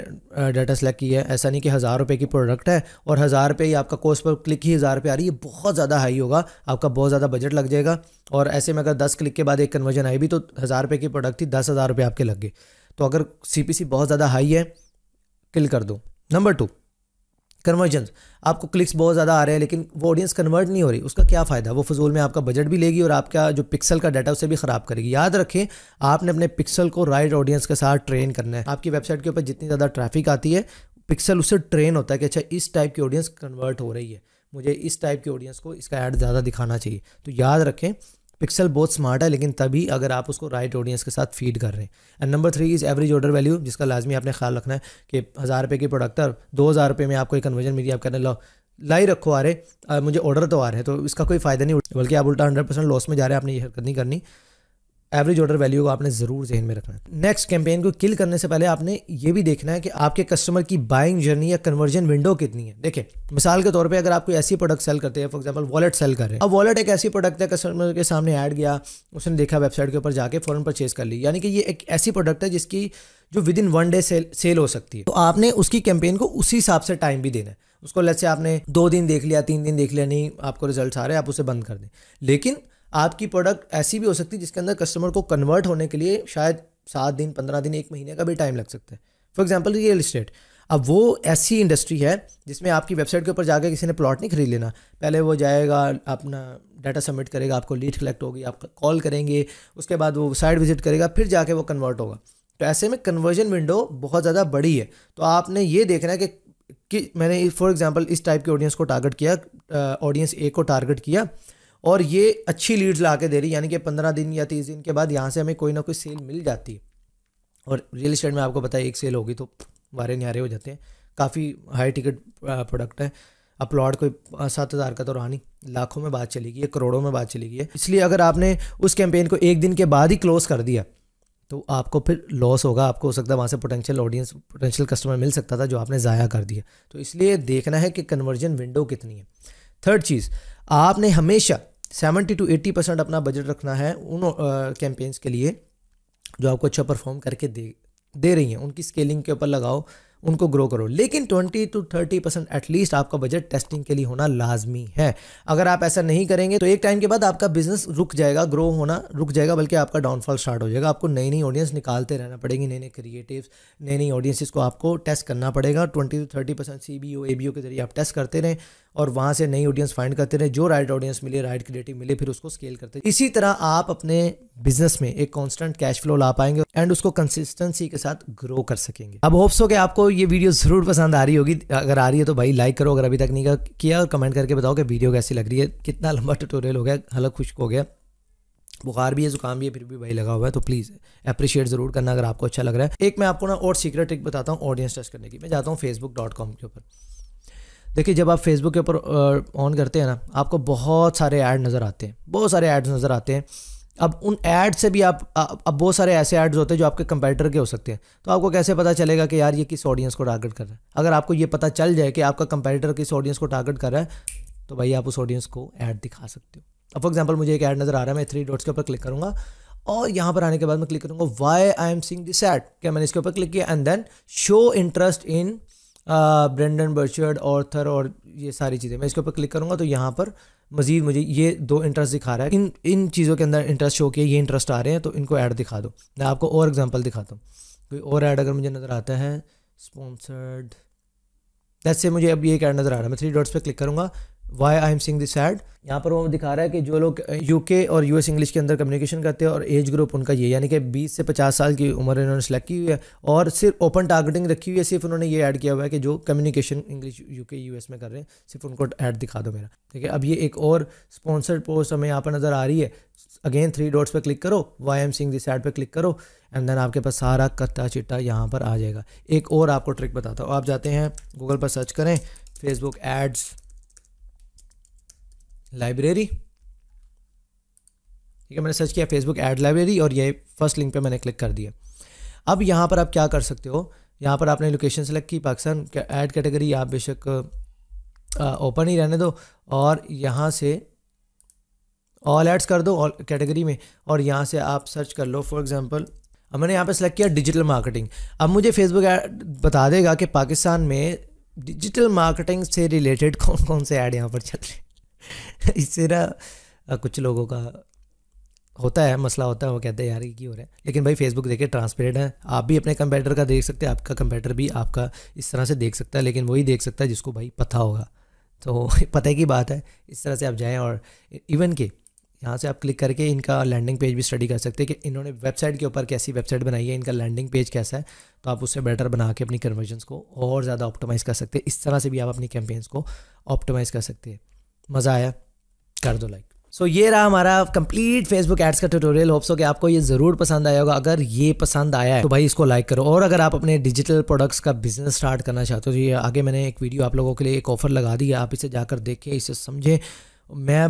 डाटा सेलेक्ट किया है ऐसा नहीं कि हज़ार रुपये की प्रोडक्ट है और हज़ार रुपये आपका कॉस्ट पर क्लिक ही हज़ार रुपये आ रही है बहुत ज़्यादा हाई होगा आपका बहुत ज़्यादा बजट लग जाएगा और ऐसे में अगर दस क्लिक के बाद एक कन्वर्जन आई भी तो हज़ार रुपये की प्रोडक्ट थी दस हज़ार रुपये आपके लग गए तो अगर सी बहुत ज़्यादा हाई है किल कर दो नंबर टू कन्वर्जन आपको क्लिक्स बहुत ज़्यादा आ रहे हैं लेकिन वो ऑडियंस कन्वर्ट नहीं हो रही उसका क्या फ़ायदा वो फजूल में आपका बजट भी लेगी और आपका जो पिक्सल का डाटा उसे भी ख़राब करेगी याद रखें आपने अपने पिक्सल को राइट ऑडियंस के साथ ट्रेन करना है आपकी वेबसाइट के ऊपर जितनी ज़्यादा ट्रैफिक आती है पिक्सल उससे ट्रेन होता है कि अच्छा इस टाइप की ऑडियंस कन्वर्ट हो रही है मुझे इस टाइप की ऑडियंस को इसका ऐड ज़्यादा दिखाना चाहिए तो याद रखें पिक्सल बहुत स्मार्ट है लेकिन तभी अगर आप उसको राइट right ऑडियंस के साथ फीड कर रहे हैं and number three is average order value जिसका लाजमी आपने ख्याल रखना है कि हज़ार रुपये की प्रोडक्ट है दो हज़ार रुपये में आपको एक कन्वर्जन मिली आप कहने लो लाई रखो आ रहे आ, मुझे ऑर्डर तो आ रहे हैं तो इसका कोई फ़ायदा नहीं बल्कि आप उल्टा हंड्रेड परसेंट लॉस में जा रहे हैं आपने ये हरकत नहीं करनी एवरेज ऑर्डर वैल्यू को आपने ज़रूर जहन में रखना है नेक्स्ट कैंपेन को किल करने से पहले आपने ये भी देखना है कि आपके कस्टमर की बाइंग जर्नी या कन्वर्जन विंडो कितनी है देखें मिसाल के तौर पर अगर आप कोई ऐसी प्रोडक्ट सेल करते हैं फॉर एग्जाम्पल वॉलेट सेल कर रहे हैं अब वॉलेट एक ऐसी प्रोडक्ट है कस्टमर के सामने ऐड गया उसने देखा वेबसाइट के ऊपर जाके फॉरन परचेज़ कर ली यानी कि ये एक ऐसी प्रोडक्ट है जिसकी जो within one day sale sale हो सकती है तो आपने उसकी कैंपेन को उसी हिसाब से टाइम भी देना है उसको लेट से आपने दो दिन देख लिया तीन दिन देख लिया नहीं आपको रिजल्ट आ रहे हैं आप उसे बंद कर दें लेकिन आपकी प्रोडक्ट ऐसी भी हो सकती है जिसके अंदर कस्टमर को कन्वर्ट होने के लिए शायद सात दिन पंद्रह दिन एक महीने का भी टाइम लग सकता है फॉर एग्जाम्पल रियल इस्टेट अब वो ऐसी इंडस्ट्री है जिसमें आपकी वेबसाइट के ऊपर जाकर किसी ने प्लॉट नहीं खरीद लेना पहले वो जाएगा अपना डाटा सबमिट करेगा आपको लीड कलेक्ट होगी आप कॉल करेंगे उसके बाद वो साइट विजिट करेगा फिर जाके वो कन्वर्ट होगा तो ऐसे में कन्वर्जन विंडो बहुत ज़्यादा बड़ी है तो आपने ये देखना है कि कि मैंने फॉर एग्जांपल इस टाइप के ऑडियंस को टारगेट किया ऑडियंस ए को टारगेट किया और ये अच्छी लीड्स ला के दे रही यानी कि पंद्रह दिन या तीस दिन के बाद यहाँ से हमें कोई ना कोई सेल मिल जाती है और रियल इस्टेट में आपको पता है एक सेल होगी तो वारे न्यारे हो जाते हैं काफ़ी हाई टिकट प्रोडक्ट है अपलॉड कोई सात हज़ार का तो रानी लाखों में बात चली गई है करोड़ों में बात चली गई है इसलिए अगर आपने उस कैंपेन को एक दिन के बाद ही क्लोज़ कर दिया तो आपको फिर लॉस होगा आपको हो सकता है वहाँ से पोटेंशियल ऑडियंस पोटेंशियल कस्टमर मिल सकता था जो आपने ज़ाया कर दिया तो इसलिए देखना है कि कन्वर्जन विंडो कितनी है थर्ड चीज़ आपने हमेशा सेवेंटी टू एट्टी परसेंट अपना बजट रखना है उन कैंपेन्स के लिए जो आपको अच्छा परफॉर्म करके दे दे रही हैं उनकी स्केलिंग के ऊपर लगाओ उनको ग्रो करो लेकिन twenty to thirty percent at least आपका बजट टेस्टिंग के लिए होना लाजमी है अगर आप ऐसा नहीं करेंगे तो एक टाइम के बाद आपका बिजनेस रुक जाएगा ग्रो होना रुक जाएगा बल्कि आपका डाउनफॉल स्टार्ट हो जाएगा आपको नई नई ऑडियंस निकालते रहना पड़ेगी नए नए क्रिएटिव नई नई ऑडियंस को आपको टेस्ट करना पड़ेगा twenty to thirty percent C B O A B O के जरिए आप टेस्ट करते रहें और वहाँ से नई ऑडियंस फाइंड करते रहे जो राइट ऑडियंस मिले राइट क्रिएटिव मिले फिर उसको स्केल करते इसी तरह आप अपने बिजनेस में एक कॉन्स्टेंट कैश फ्लो ला पाएंगे एंड उसको कंसिस्टेंसी के साथ ग्रो कर सकेंगे अब होप्स हो कि आपको ये वीडियो जरूर पसंद आ रही होगी अगर आ रही है तो भाई लाइक करो अगर अभी तक नहीं किया और कमेंट करके बताओ कि वीडियो कैसी लग रही है कितना लंबा ट्यूटोरियल हो गया हलग खुश्क हो गया बुखार भी है जुकाम भी है फिर भी भाई लगा हुआ है तो प्लीज़ अप्रिशिएट ज़रूर करना अगर आपको अच्छा लग रहा है एक मैं आपको ना और सीक्रेट ट्रिक बताता हूँ ऑडियंस टेस्ट करने की मैं जाता हूँ फेसबुक डॉट कॉम के ऊपर देखिए जब आप फेसबुक के ऊपर ऑन करते हैं ना आपको बहुत सारे ऐड नज़र आते हैं बहुत सारे ऐड्स नज़र आते हैं अब उन ऐड से भी आप अब बहुत सारे ऐसे ऐड्स होते हैं जो आपके कंपेटर के हो सकते हैं तो आपको कैसे पता चलेगा कि यार ये किस ऑडियंस को टारगेट कर रहा है अगर आपको ये पता चल जाए कि आपका कंपेटर किस ऑडियंस को टारगेट कर रहा है तो भाई आप उस ऑडियंस को ऐड दिखा सकते हो अब फॉर एग्जाम्पल मुझे एक ऐड नज़र आ रहा है मैं थ्री डॉट्स के ऊपर क्लिक करूँगा और यहाँ पर आने के बाद मैं क्लिक करूँगा why I am seeing this ad क्या मैंने इसके ऊपर क्लिक किया and then show interest in Brendon Burchard author और ये सारी चीज़ें मैं इसके ऊपर क्लिक करूँगा तो यहाँ पर मज़ीद मुझे ये दो इंटरेस्ट दिखा रहा है इन इन चीज़ों के अंदर इंटरेस्ट शो किए ये इंटरेस्ट आ रहे हैं तो इनको ऐड दिखा दो मैं आपको और एग्जांपल दिखाता हूँ कोई और ऐड अगर मुझे नज़र आता है स्पॉन्सर्ड जैसे मुझे अब ये एक ऐड नज़र आ रहा है मैं थ्री डॉट्स पर क्लिक करूँगा why I am seeing this ad यहाँ पर वो दिखा रहा है कि जो लोग यूके uh, और यूएस इंग्लिश के अंदर कम्युनिकेशन करते हैं और एज ग्रुप उनका ये यानी कि 20 से 50 साल की उम्र इन्होंने सेलेक्ट की हुई है और सिर्फ ओपन टारगेटिंग रखी हुई है सिर्फ उन्होंने ये ऐड किया हुआ है कि जो कम्युनिकेशन इंग्लिश यूके यूएस में कर रहे हैं सिर्फ उनको ऐड दिखा दो मेरा ठीक है अब ये एक और स्पॉन्सर्ड पोस्ट हमें यहाँ पर नज़र आ रही है अगेन थ्री डॉट्स पर क्लिक करो why am seeing this ad पर क्लिक करो एंड देन आपके पास सारा कत्ता चिट्टा यहाँ पर आ जाएगा एक और आपको ट्रिक बताता हूँ आप जाते हैं गूगल पर सर्च करें फेसबुक एड्स लाइब्रेरी ठीक है मैंने सर्च किया फेसबुक एड लाइब्रेरी और ये फर्स्ट लिंक पे मैंने क्लिक कर दिया अब यहाँ पर आप क्या कर सकते हो यहाँ पर आपने लोकेशन सेलेक्ट की पाकिस्तान ऐड कैटेगरी आप बेशक ओपन ही रहने दो और यहाँ से ऑल एड्स कर दो ऑल कैटेगरी में और यहाँ से आप सर्च कर लो फॉर एग्जांपल अब मैंने यहाँ पर सेलेक्ट किया डिजिटल मार्केटिंग अब मुझे फेसबुक ऐड बता देगा कि पाकिस्तान में डिजिटल मार्केटिंग से रिलेटेड कौन कौन से ऐड यहाँ पर चल रहे हैं *laughs* इससे ना कुछ लोगों का होता है मसला होता है वो कहते हैं यार ये क्यों हो रहा है लेकिन भाई फेसबुक देखे ट्रांसपेरेंट है आप भी अपने कंप्यूटर का देख सकते हैं आपका कंप्यूटर भी आपका इस तरह से देख सकता है लेकिन वही देख सकता है जिसको भाई पता होगा तो *laughs* पता की बात है इस तरह से आप जाएँ और इवन के यहाँ से आप क्लिक करके इनका लैंडिंग पेज भी स्टडी कर सकते हैं कि इन्होंने वेबसाइट के ऊपर कैसी वेबसाइट बनाई है इनका लैंडिंग पेज कैसा है तो आप उससे बेटर बना के अपनी कन्वर्जन को और ज़्यादा ऑप्टोमाइज़ कर सकते हैं इस तरह से भी आप अपनी कैंपेन्स को ऑप्टोमाइज़ कर सकते हैं मज़ा आया कर दो लाइक सो so, ये रहा हमारा कंप्लीट फेसबुक एड्स का ट्यूटोरियल होप्स हो कि आपको ये ज़रूर पसंद आया होगा अगर ये पसंद आया है तो भाई इसको लाइक करो और अगर आप अपने डिजिटल प्रोडक्ट्स का बिजनेस स्टार्ट करना चाहते हो तो ये आगे मैंने एक वीडियो आप लोगों के लिए एक ऑफर लगा दी है आप इसे जाकर देखें इसे समझें मैं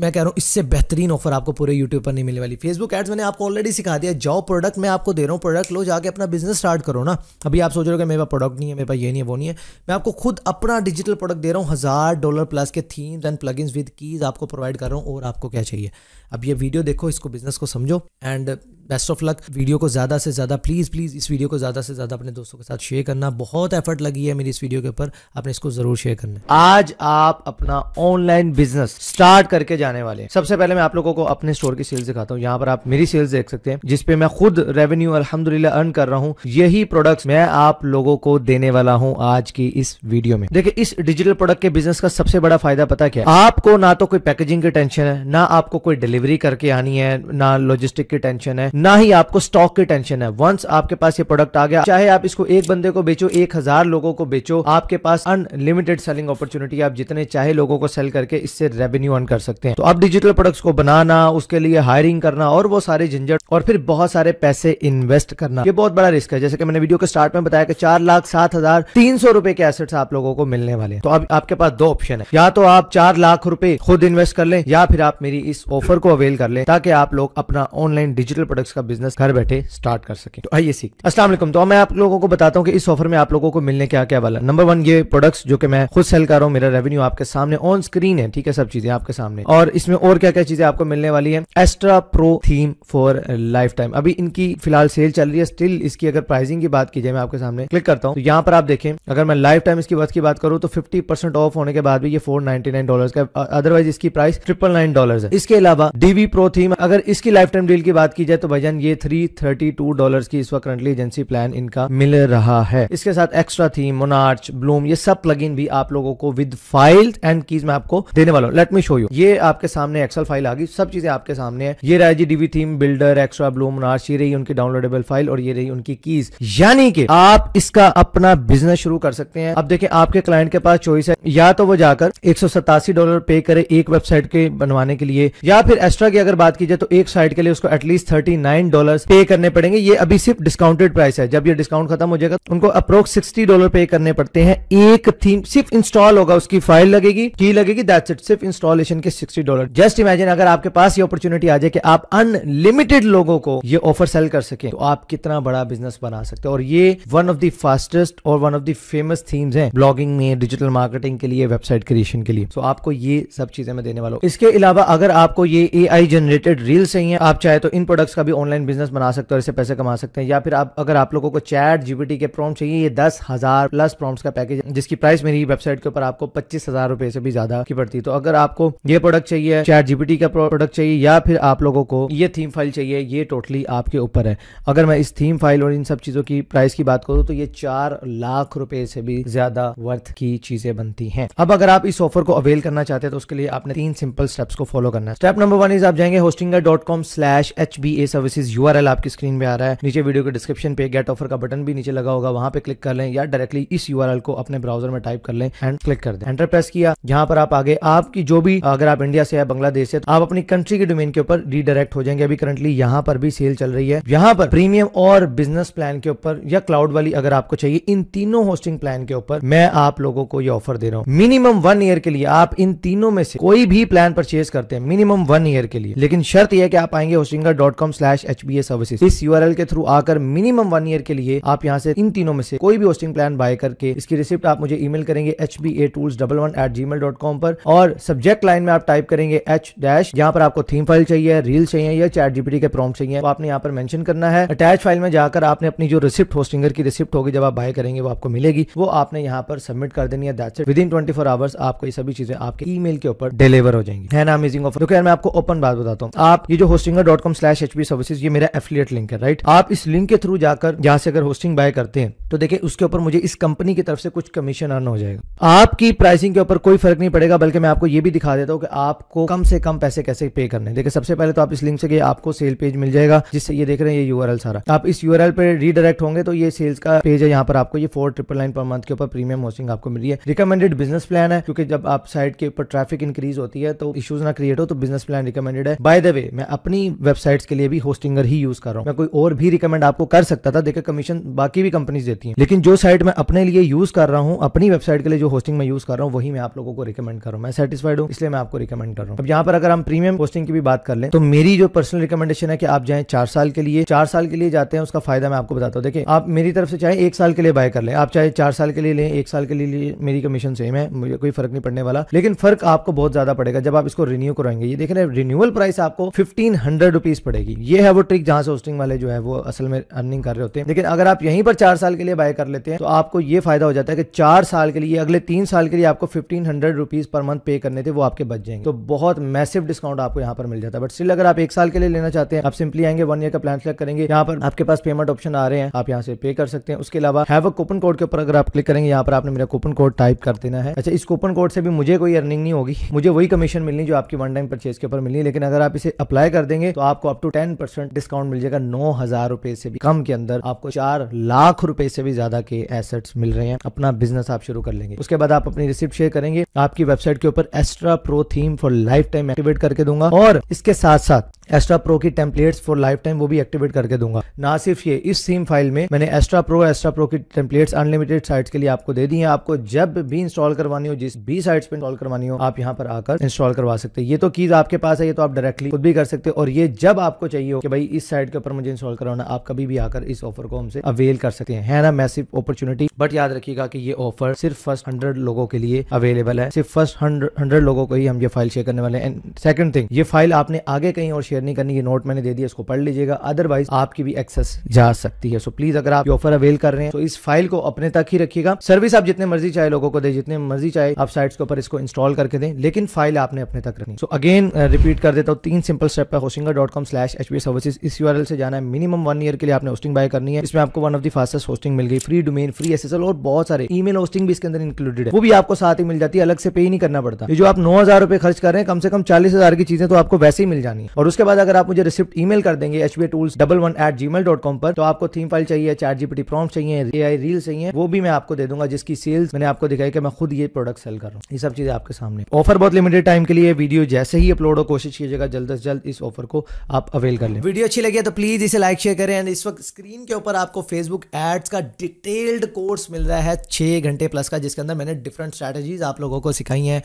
मैं कह रहा हूँ इससे बेहतरीन ऑफर आपको पूरे यूट्यूब पर नहीं मिलने वाली फेसबुक एड्स मैंने आपको ऑलरेडी सिखा दिया जाओ प्रोडक्ट मैं आपको दे रहा हूँ प्रोडक्ट लो जाके अपना बिजनेस स्टार्ट करो ना अभी आप सोच रहे हो कि मेरे पास प्रोडक्ट नहीं है मेरे पास ये नहीं है वो नहीं है मैं आपको खुद अपना डिजिटल प्रोडक्ट दे रहा हूँ हज़ार डॉलर प्लस के themes and plug with keys आपको प्रोवाइड कर रहा हूँ और आपको क्या चाहिए अब ये वीडियो देखो इसको बिजनेस को समझो and best of luck video को ज़्यादा से ज़्यादा प्लीज़ प्लीज़ इस वीडियो को ज़्यादा से ज़्यादा अपने दोस्तों के साथ शेयर करना बहुत एफर्ट लगी है मेरी इस वीडियो के ऊपर आपने इसको ज़रूर शेयर करना आज आप अपना ऑनलाइन बिजनेस प्लस स्टार्ट करके जाने वाले सबसे पहले मैं आप लोगों को अपने स्टोर की सेल्स दिखाता हूँ यहाँ पर आप मेरी सेल्स देख सकते हैं जिसपे मैं खुद रेवेन्यू अलहमदुल्ला अर्न कर रहा हूँ यही प्रोडक्ट मैं आप लोगों को देने वाला हूँ आज की इस वीडियो में देखिए इस डिजिटल प्रोडक्ट के बिजनेस का सबसे बड़ा फायदा पता क्या आपको ना तो कोई पैकेजिंग की टेंशन है ना आपको कोई डिलीवरी करके आनी है ना लॉजिस्टिक की टेंशन है ना ही आपको स्टॉक की टेंशन है वंस आपके पास ये प्रोडक्ट आ गया चाहे आप इसको एक बंदे को बेचो एक हजार लोगों को बेचो आपके पास अनलिमिटेड सेलिंग अपॉर्चुनिटी आप जितने चाहे लोगों को सेल करके इससे रेवेन्यू अर्न कर सकते हैं तो आप डिजिटल प्रोडक्ट्स को बनाना उसके लिए हायरिंग करना और वो सारे झंझट और फिर बहुत सारे पैसे इन्वेस्ट करना ये बहुत बड़ा रिस्क है जैसे कि मैंने वीडियो के स्टार्ट में बताया कि चार लाख सात हजार तीन सौ रुपए के एसेट्स आप लोगों को मिलने वाले तो अब आपके पास दो ऑप्शन है या तो आप चार लाख रुपए खुद इन्वेस्ट कर लें या फिर आप मेरी इस ऑफर को अवेल कर लें ताकि आप लोग अपना ऑनलाइन डिजिटल प्रोडक्ट्स का बिजनेस घर बैठे स्टार्ट कर सके तो आइए सीखते असल तो मैं आप लोगों को बताता हूँ कि इस ऑफर में आप लोगों को मिलने क्या क्या वाला नंबर वन ये प्रोडक्ट्स जो कि मैं खुद सेल कर रहा हूँ मेरा रेवेन्यू आपके सामने ऑन स्क्रीन है ठीक है सब चीजें आपके सामने और इसमें और क्या क्या चीजें आपको मिलने वाली है Astra pro theme for lifetime अभी इनकी फिलहाल सेल चल रही है स्टिल इसकी अगर प्राइसिंग की बात की जाए मैं आपके सामने क्लिक करता हूँ तो यहाँ पर आप देखें अगर मैं लाइफ टाइम इसकी वर्थ की बात करूँ तो फिफ्टी परसेंट ऑफ होने के बाद भी ये फोर नाइनटी नाइन डॉलर का अदरवाइज इसकी प्राइस ट्रिपल नाइन डॉलर है इसके अलावा डीवी प्रो थीम अगर इसकी लाइफ टाइम डील की बात की जाए तो भजन ये थ्री थर्टी टू डॉलर की इस वक्त करंटली एजेंसी प्लान इनका मिल रहा है इसके साथ एक्स्ट्रा थीम मोनार्च ब्लूम ये सब प्लग भी आप लोगों को विद फाइल एंड कीज में आपको देने वाला हूँ लेट मी शो यू ये आपके सामने एक्सल फाइल आ गई सब चीजें आपके सामने है ये रहा जी Divi theme builder Extra Bloom नार्स ये रही उनकी डाउनलोडेबल फाइल और ये रही उनकी कीज यानी कि आप इसका अपना बिजनेस शुरू कर सकते हैं अब देखें आपके क्लाइंट के पास चॉइस है या तो वो जाकर एक डॉलर पे करे एक वेबसाइट के बनवाने के लिए या फिर एक्स्ट्रा की अगर बात की जाए तो एक साइट के लिए उसको एटलीस्ट थर्टी नाइन डॉलर पे करने पड़ेंगे ये अभी सिर्फ डिस्काउंटेड प्राइस है जब ये डिस्काउंट खत्म हो जाएगा उनको अप्रोक्स सिक्सटी डॉलर पे करने पड़ते हैं एक थीम सिर्फ इंस्टॉल होगा उसकी फाइल लगेगी की लगेगी दैट्स इट सिर्फ इंस्टॉलेशन के सिक्सटी डॉलर जस्ट इमेजिन अगर आपके पास ये अपॉर्चुनिटी आ जाए कि आप अनलिमिटेड लोगों को ये ऑफर सेल कर सके तो आप कितना बड़ा बिजनेस बना सकते हैं और ये वन ऑफ द फास्टेस्ट और one of the famous themes हैं ब्लॉगिंग में डिजिटल मार्केटिंग के लिए वेबसाइट क्रिएशन के लिए तो so आपको ये सब चीजें मैं देने वाला हूँ इसके अलावा अगर आपको ये ए आई जनरेटेड रील चाहिए आप चाहे तो इन प्रोडक्ट्स का भी ऑनलाइन बिजनेस बना सकते हो और इसे पैसे कमा सकते हैं या फिर आप अगर आप लोगों को चैट जीबीटी के प्रॉम्प्ट चाहिए ये दस हजार प्लस प्रॉम्प्ट का पैकेज जिसकी प्राइस मेरी वेबसाइट के ऊपर आपको पच्चीस हजार रुपए से भी ज्यादा की पड़ती है तो अगर आपको ये प्रोडक्ट चाहिए चैट जीपीटी का प्रोडक्ट चाहिए या फिर आप लोगों को ये थीम फाइल चाहिए ये टोटली आपके ऊपर है अगर मैं इस थीम फाइल और इन सब चीजों की प्राइस की बात करूँ तो ये चार लाख रुपए से भी ज्यादा वर्थ की चीजें बनती है अब अगर आप इस ऑफर को अवेल करना चाहते हैं तो उसके लिए आपने तीन सिंपल स्टेप्स को फॉलो करना है स्टेप नंबर वन इज आप जाएंगे hosting dot com slash H B A services URL are एल आपकी स्क्रीन पे आ रहा है नीचे वीडियो के डिस्क्रिप्शन पे गेट ऑफर का बटन भी नीचे लगा होगा वहां पे क्लिक कर लें या डायरेक्टली इस यू को अपने ब्राउजर में टाइप कर लें एंड क्लिक कर दें एंटर प्रेस किया यहाँ पर आप आगे आपकी आपकी जो भी अगर आप इंडिया से या बांग्लादेश से तो आप अपनी कंट्री के डोमेन के ऊपर रीडायरेक्ट हो जाएंगे अभी करंटली यहाँ पर भी सेल चल रही है यहाँ पर प्रीमियम और बिजनेस प्लान के ऊपर या क्लाउड वाली अगर आपको चाहिए इन तीनों होस्टिंग प्लान के ऊपर मैं आप लोगों को ये ऑफर दे रहा हूँ मिनिमम वन ईयर के लिए आप इन तीनों में से कोई भी प्लान परचेज करते हैं मिनिमम वन ईयर के लिए लेकिन शर्त यह की आप आएंगे Hostinger dot com slash H B A service इस यू आर एल के थ्रू आकर मिनिमम वन ईयर के लिए आप यहाँ से इन तीनों में से कोई भी होस्टिंग प्लान बाय करके इसकी रिसिप्ट आप मुझे ईमेल करेंगे H B A tools double one at Gmail dot com पर और सब्जेक्ट लाइन में आप टाइप करेंगे एच डैश यहाँ पर आपको थीम फाइल चाहिए रील चाहिए या चैट जीपीटी के प्रॉम्प्ट चाहिए वो आपने यहाँ पर मेंशन करना है अटैच फाइल में जाकर आपने अपनी जो रिसिप्ट होस्टिंगर की रिसिप्ट होगी जब आप बाय करेंगे वो आपको मिलेगी वो आपने यहाँ पर सबमिट कर देनी है within twenty four hours आपको ये सभी चीजें आपके ई के ऊपर डिलीवर हो जाएंगी है ना अमेजिंग ऑफर क्योंकि मैं आपको ओपन बात बताता हूँ आप ये जो Hostinger dot com slash H ये मेरा एफिलियट लिंक है राइट आप इस लिंक के थ्रू जाकर यहाँ से अगर होस्टिंग बाय करते हैं तो देखिए उसके ऊपर मुझे इस कंपनी की तरफ से कुछ कमीशन अर्न हो जाएगा आपकी प्राइसिंग के ऊपर कोई फर्क नहीं पड़ेगा बल्कि मैं आपको ये ये भी दिखा देता हूँ कि आपको कम से कम पैसे कैसे पे करने देखिए सबसे पहले तो आप इस लिंक से आपको सेल पेज मिल जाएगा जिससे ये देख रहे हैं ये यूआरएल सारा आप इस यूआरएल पर रीडायरेक्ट होंगे तो ये सेल्स का पेज है यहाँ पर आपको ये four triple nine per month के ऊपर प्रीमियम होस्टिंग आपको मिली है रिकमेंडेड बिजनेस प्लान है क्योंकि जब आप साइट के ऊपर ट्रैफिक इंक्रीज होती है तो इशूज ना क्रिएट हो तो business plan recommended by the way वे मैं अपनी वेबसाइट्स के लिए भी होस्टिंगर ही यूज कर रहा हूँ मैं कोई और भी रिकमेंड आपको कर सकता था देखिए कमीशन बाकी भी कंपनीज देती है लेकिन जो साइट मैं अपने लिए यूज कर रहा हूँ अपनी वेबसाइट के लिए जो होस्टिंग में यूज कर रहा हूँ वही मैं आप लोगों को रिकमेंड कर रहा हूँ मैं सेटिस्फाइड सेटिस्फाइड हूँ इसलिए मैं आपको रिकमेंड कर रहा हूँ अब यहाँ पर अगर हम प्रीमियम पोस्टिंग की भी बात कर लें तो मेरी जो पर्सनल रिकमेंडेशन है कि आप जाएं चार साल के लिए चार साल के लिए जाते हैं उसका फायदा मैं आपको बताता हूँ देखिए आप मेरी तरफ से चाहे एक साल के लिए बाय कर लें आप चाहे चार साल के लिए लें एक साल के लिए मेरी कमीशन सेम है मुझे कोई फर्क नहीं पड़ने वाला लेकिन फर्क आपको बहुत ज्यादा पड़ेगा जब आप इसको रिन्यू कराएंगे ये देख रहे हैं रिन्यूअल प्राइस आपको फिफ्टीन हंड्रेड रुपीज पड़ेगी ये है वो ट्रिक जहां से होस्टिंग वाले जो है वो असल में अर्निंग कर रहे होते हैं लेकिन अगर आप यहीं पर चार साल के लिए बाय कर लेते हैं तो आपको ये फायदा हो जाता है कि चार साल के लिए अगले तीन साल के लिए आपको fifteen hundred rupees per month pay करने लेने थे वो आपके बच जाएंगे तो बहुत मैसिव डिस्काउंट आपको यहाँ पर मिल जाता है बट स्टिल अगर आप एक साल के लिए लेना चाहते हैं आप सिंपली आएंगे वन ईयर का प्लान सेलेक्ट करेंगे यहाँ पर आपके पास पेमेंट ऑप्शन आ रहे हैं आप यहाँ से पे कर सकते हैं उसके अलावा हैव अ कूपन कोड के ऊपर अगर आप क्लिक करेंगे यहाँ पर आपने मेरा कूपन कोड टाइप कर देना है अच्छा इस कूपन कोड से भी मुझे कोई अर्निंग नहीं होगी *laughs* मुझे वही कमीशन मिलनी जो आपकी वन टाइम परचेज के ऊपर मिलनी है लेकिन अगर आप इसे अप्लाई कर देंगे तो आपको अप टेन परसेंट डिस्काउंट मिल जाएगा नौ हजार रुपए से भी कम के अंदर आपको चार लाख रुपए से भी ज्यादा के एसेट्स मिल रहे हैं अपना बिजनेस आप शुरू कर लेंगे उसके बाद आप अपनी रिसिप्ट शेयर करेंगे आपकी वेबसाइट के ऊपर Astra pro theme for lifetime activate करके दूंगा और इसके साथ साथ एस्ट्रा प्रो की टेम्पलेट्स फॉर लाइफ टाइम वो भी एक्टिवेट करके दूंगा ना सिर्फ ये इस सीम फाइल में मैंने एस्ट्रा प्रो एस्ट्रा प्रो की टेम्पलेट्स अनलिमिटेड साइट्स के लिए आपको दे दी है आपको जब भी इंस्टॉल करवानी हो जिस भी साइट्स पे इंस्टॉल करवानी हो आप यहाँ पर आकर इंस्टॉल करवा सकते हैं ये तो चीज आपके पास है ये तो आप डायरेक्टली खुद भी कर सकते हो और ये जब आपको चाहिए हो कि भाई इस साइट के ऊपर मुझे इंस्टॉल करवाना आप कभी भी आकर इस ऑफर को हमसे अवेल कर सकते हैं है ना मैसिव अपॉर्चुनिटी बट याद रखिएगा कि ये ऑफर सिर्फ फर्स्ट हंड्रेड लोगों के लिए अवेलेबल है सिर्फ फर्स्ट हंड्रेड लोगों को ही हम ये फाइल शेयर करने वाले हैं एंड सेकंड थिंग ये फाइल आपने आगे कहीं और शेयर शेयर नहीं करनी ये नोट मैंने दे दिया इसको पढ़ लीजिएगा अदरवाइज आपकी भी एक्सेस जा सकती है सो प्लीज अगर आप ऑफर अवेल कर रहे हैं तो इस फाइल को अपने तक ही रखिएगा सर्विस आप जितने मर्जी चाहे लोगों को दे जितने मर्जी चाहे आप साइट्स के ऊपर इसको इंस्टॉल करके दें लेकिन फाइल आपने अपने तक रखनी सो अगेन रिपीट कर देता हूँ तीन सिंपल स्टेप है Hostinger dot com slash H P service इस यू से जाना है मिनिमम वन ईयर के लिए आपने होस्टिंग बाय करनी है इसमें आपको one of the fastest hosting मिल गई फ्री डोमेन फ्री एस और बहुत सारे ईमेल होस्टिंग भी इसके अंदर इंक्लूडेड है वो भी आपको साथ ही मिल जाती है अलग से पे ही नहीं करना पड़ता ये जो आप नौ हजार रुपए खर्च कर रहे हैं कम से कम चालीस हजार की चीजें तो आपको वैसे ही मिल जानी है और उसके बाद अगर आप मुझे रिसिप्ट ईमेल कर देंगे H B tools double one at Gmail dot com पर तो आपको थीम फाइल चाहिए चार जीपीटी प्रॉम्प्ट चाहिए ए आई रील चाहिए वो भी मैं आपको दे दूंगा जिसकी सेल्स मैंने आपको दिखाई कि मैं खुद ये प्रोडक्ट सेल कर रहा हूँ ये सब चीजें आपके सामने ऑफर बहुत लिमिटेड टाइम के लिए वीडियो जैसे ही अपलोड हो कोशिश कीजिएगा जल्द अज जल्द इस ऑफर को आप अवेल कर लें वीडियो अच्छी लगी तो प्लीज इसे लाइक शेयर करें एंड इस वक्त स्क्रीन के ऊपर आपको फेसबुक एड्स का डिटेल्ड कोर्स मिल रहा है छह घंटे प्लस का जिसके अंदर मैंने डिफरेंट स्ट्रेटेजीज आप लोगों को सिखाई है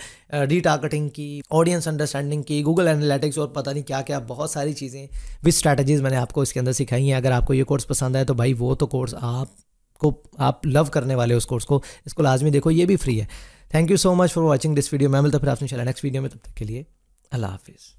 रीटारगेटिंग की ऑडियंस अंडरस्टैंडिंग की गूगल एनालिटिक्स और पता नहीं क्या क्या बहुत सारी चीज़ें विथ स्ट्रैटेजीज़ मैंने आपको इसके अंदर सिखाई हैं अगर आपको ये कोर्स पसंद आए तो भाई वो तो कोर्स आप को आप लव करने वाले उस कोर्स को इसको लाजमी देखो ये भी फ्री है thank you so much for watching this video मैं मिलता फिर आपने चला नेक्स्ट वीडियो में तब तक के लिए अल्लाह हाफिज़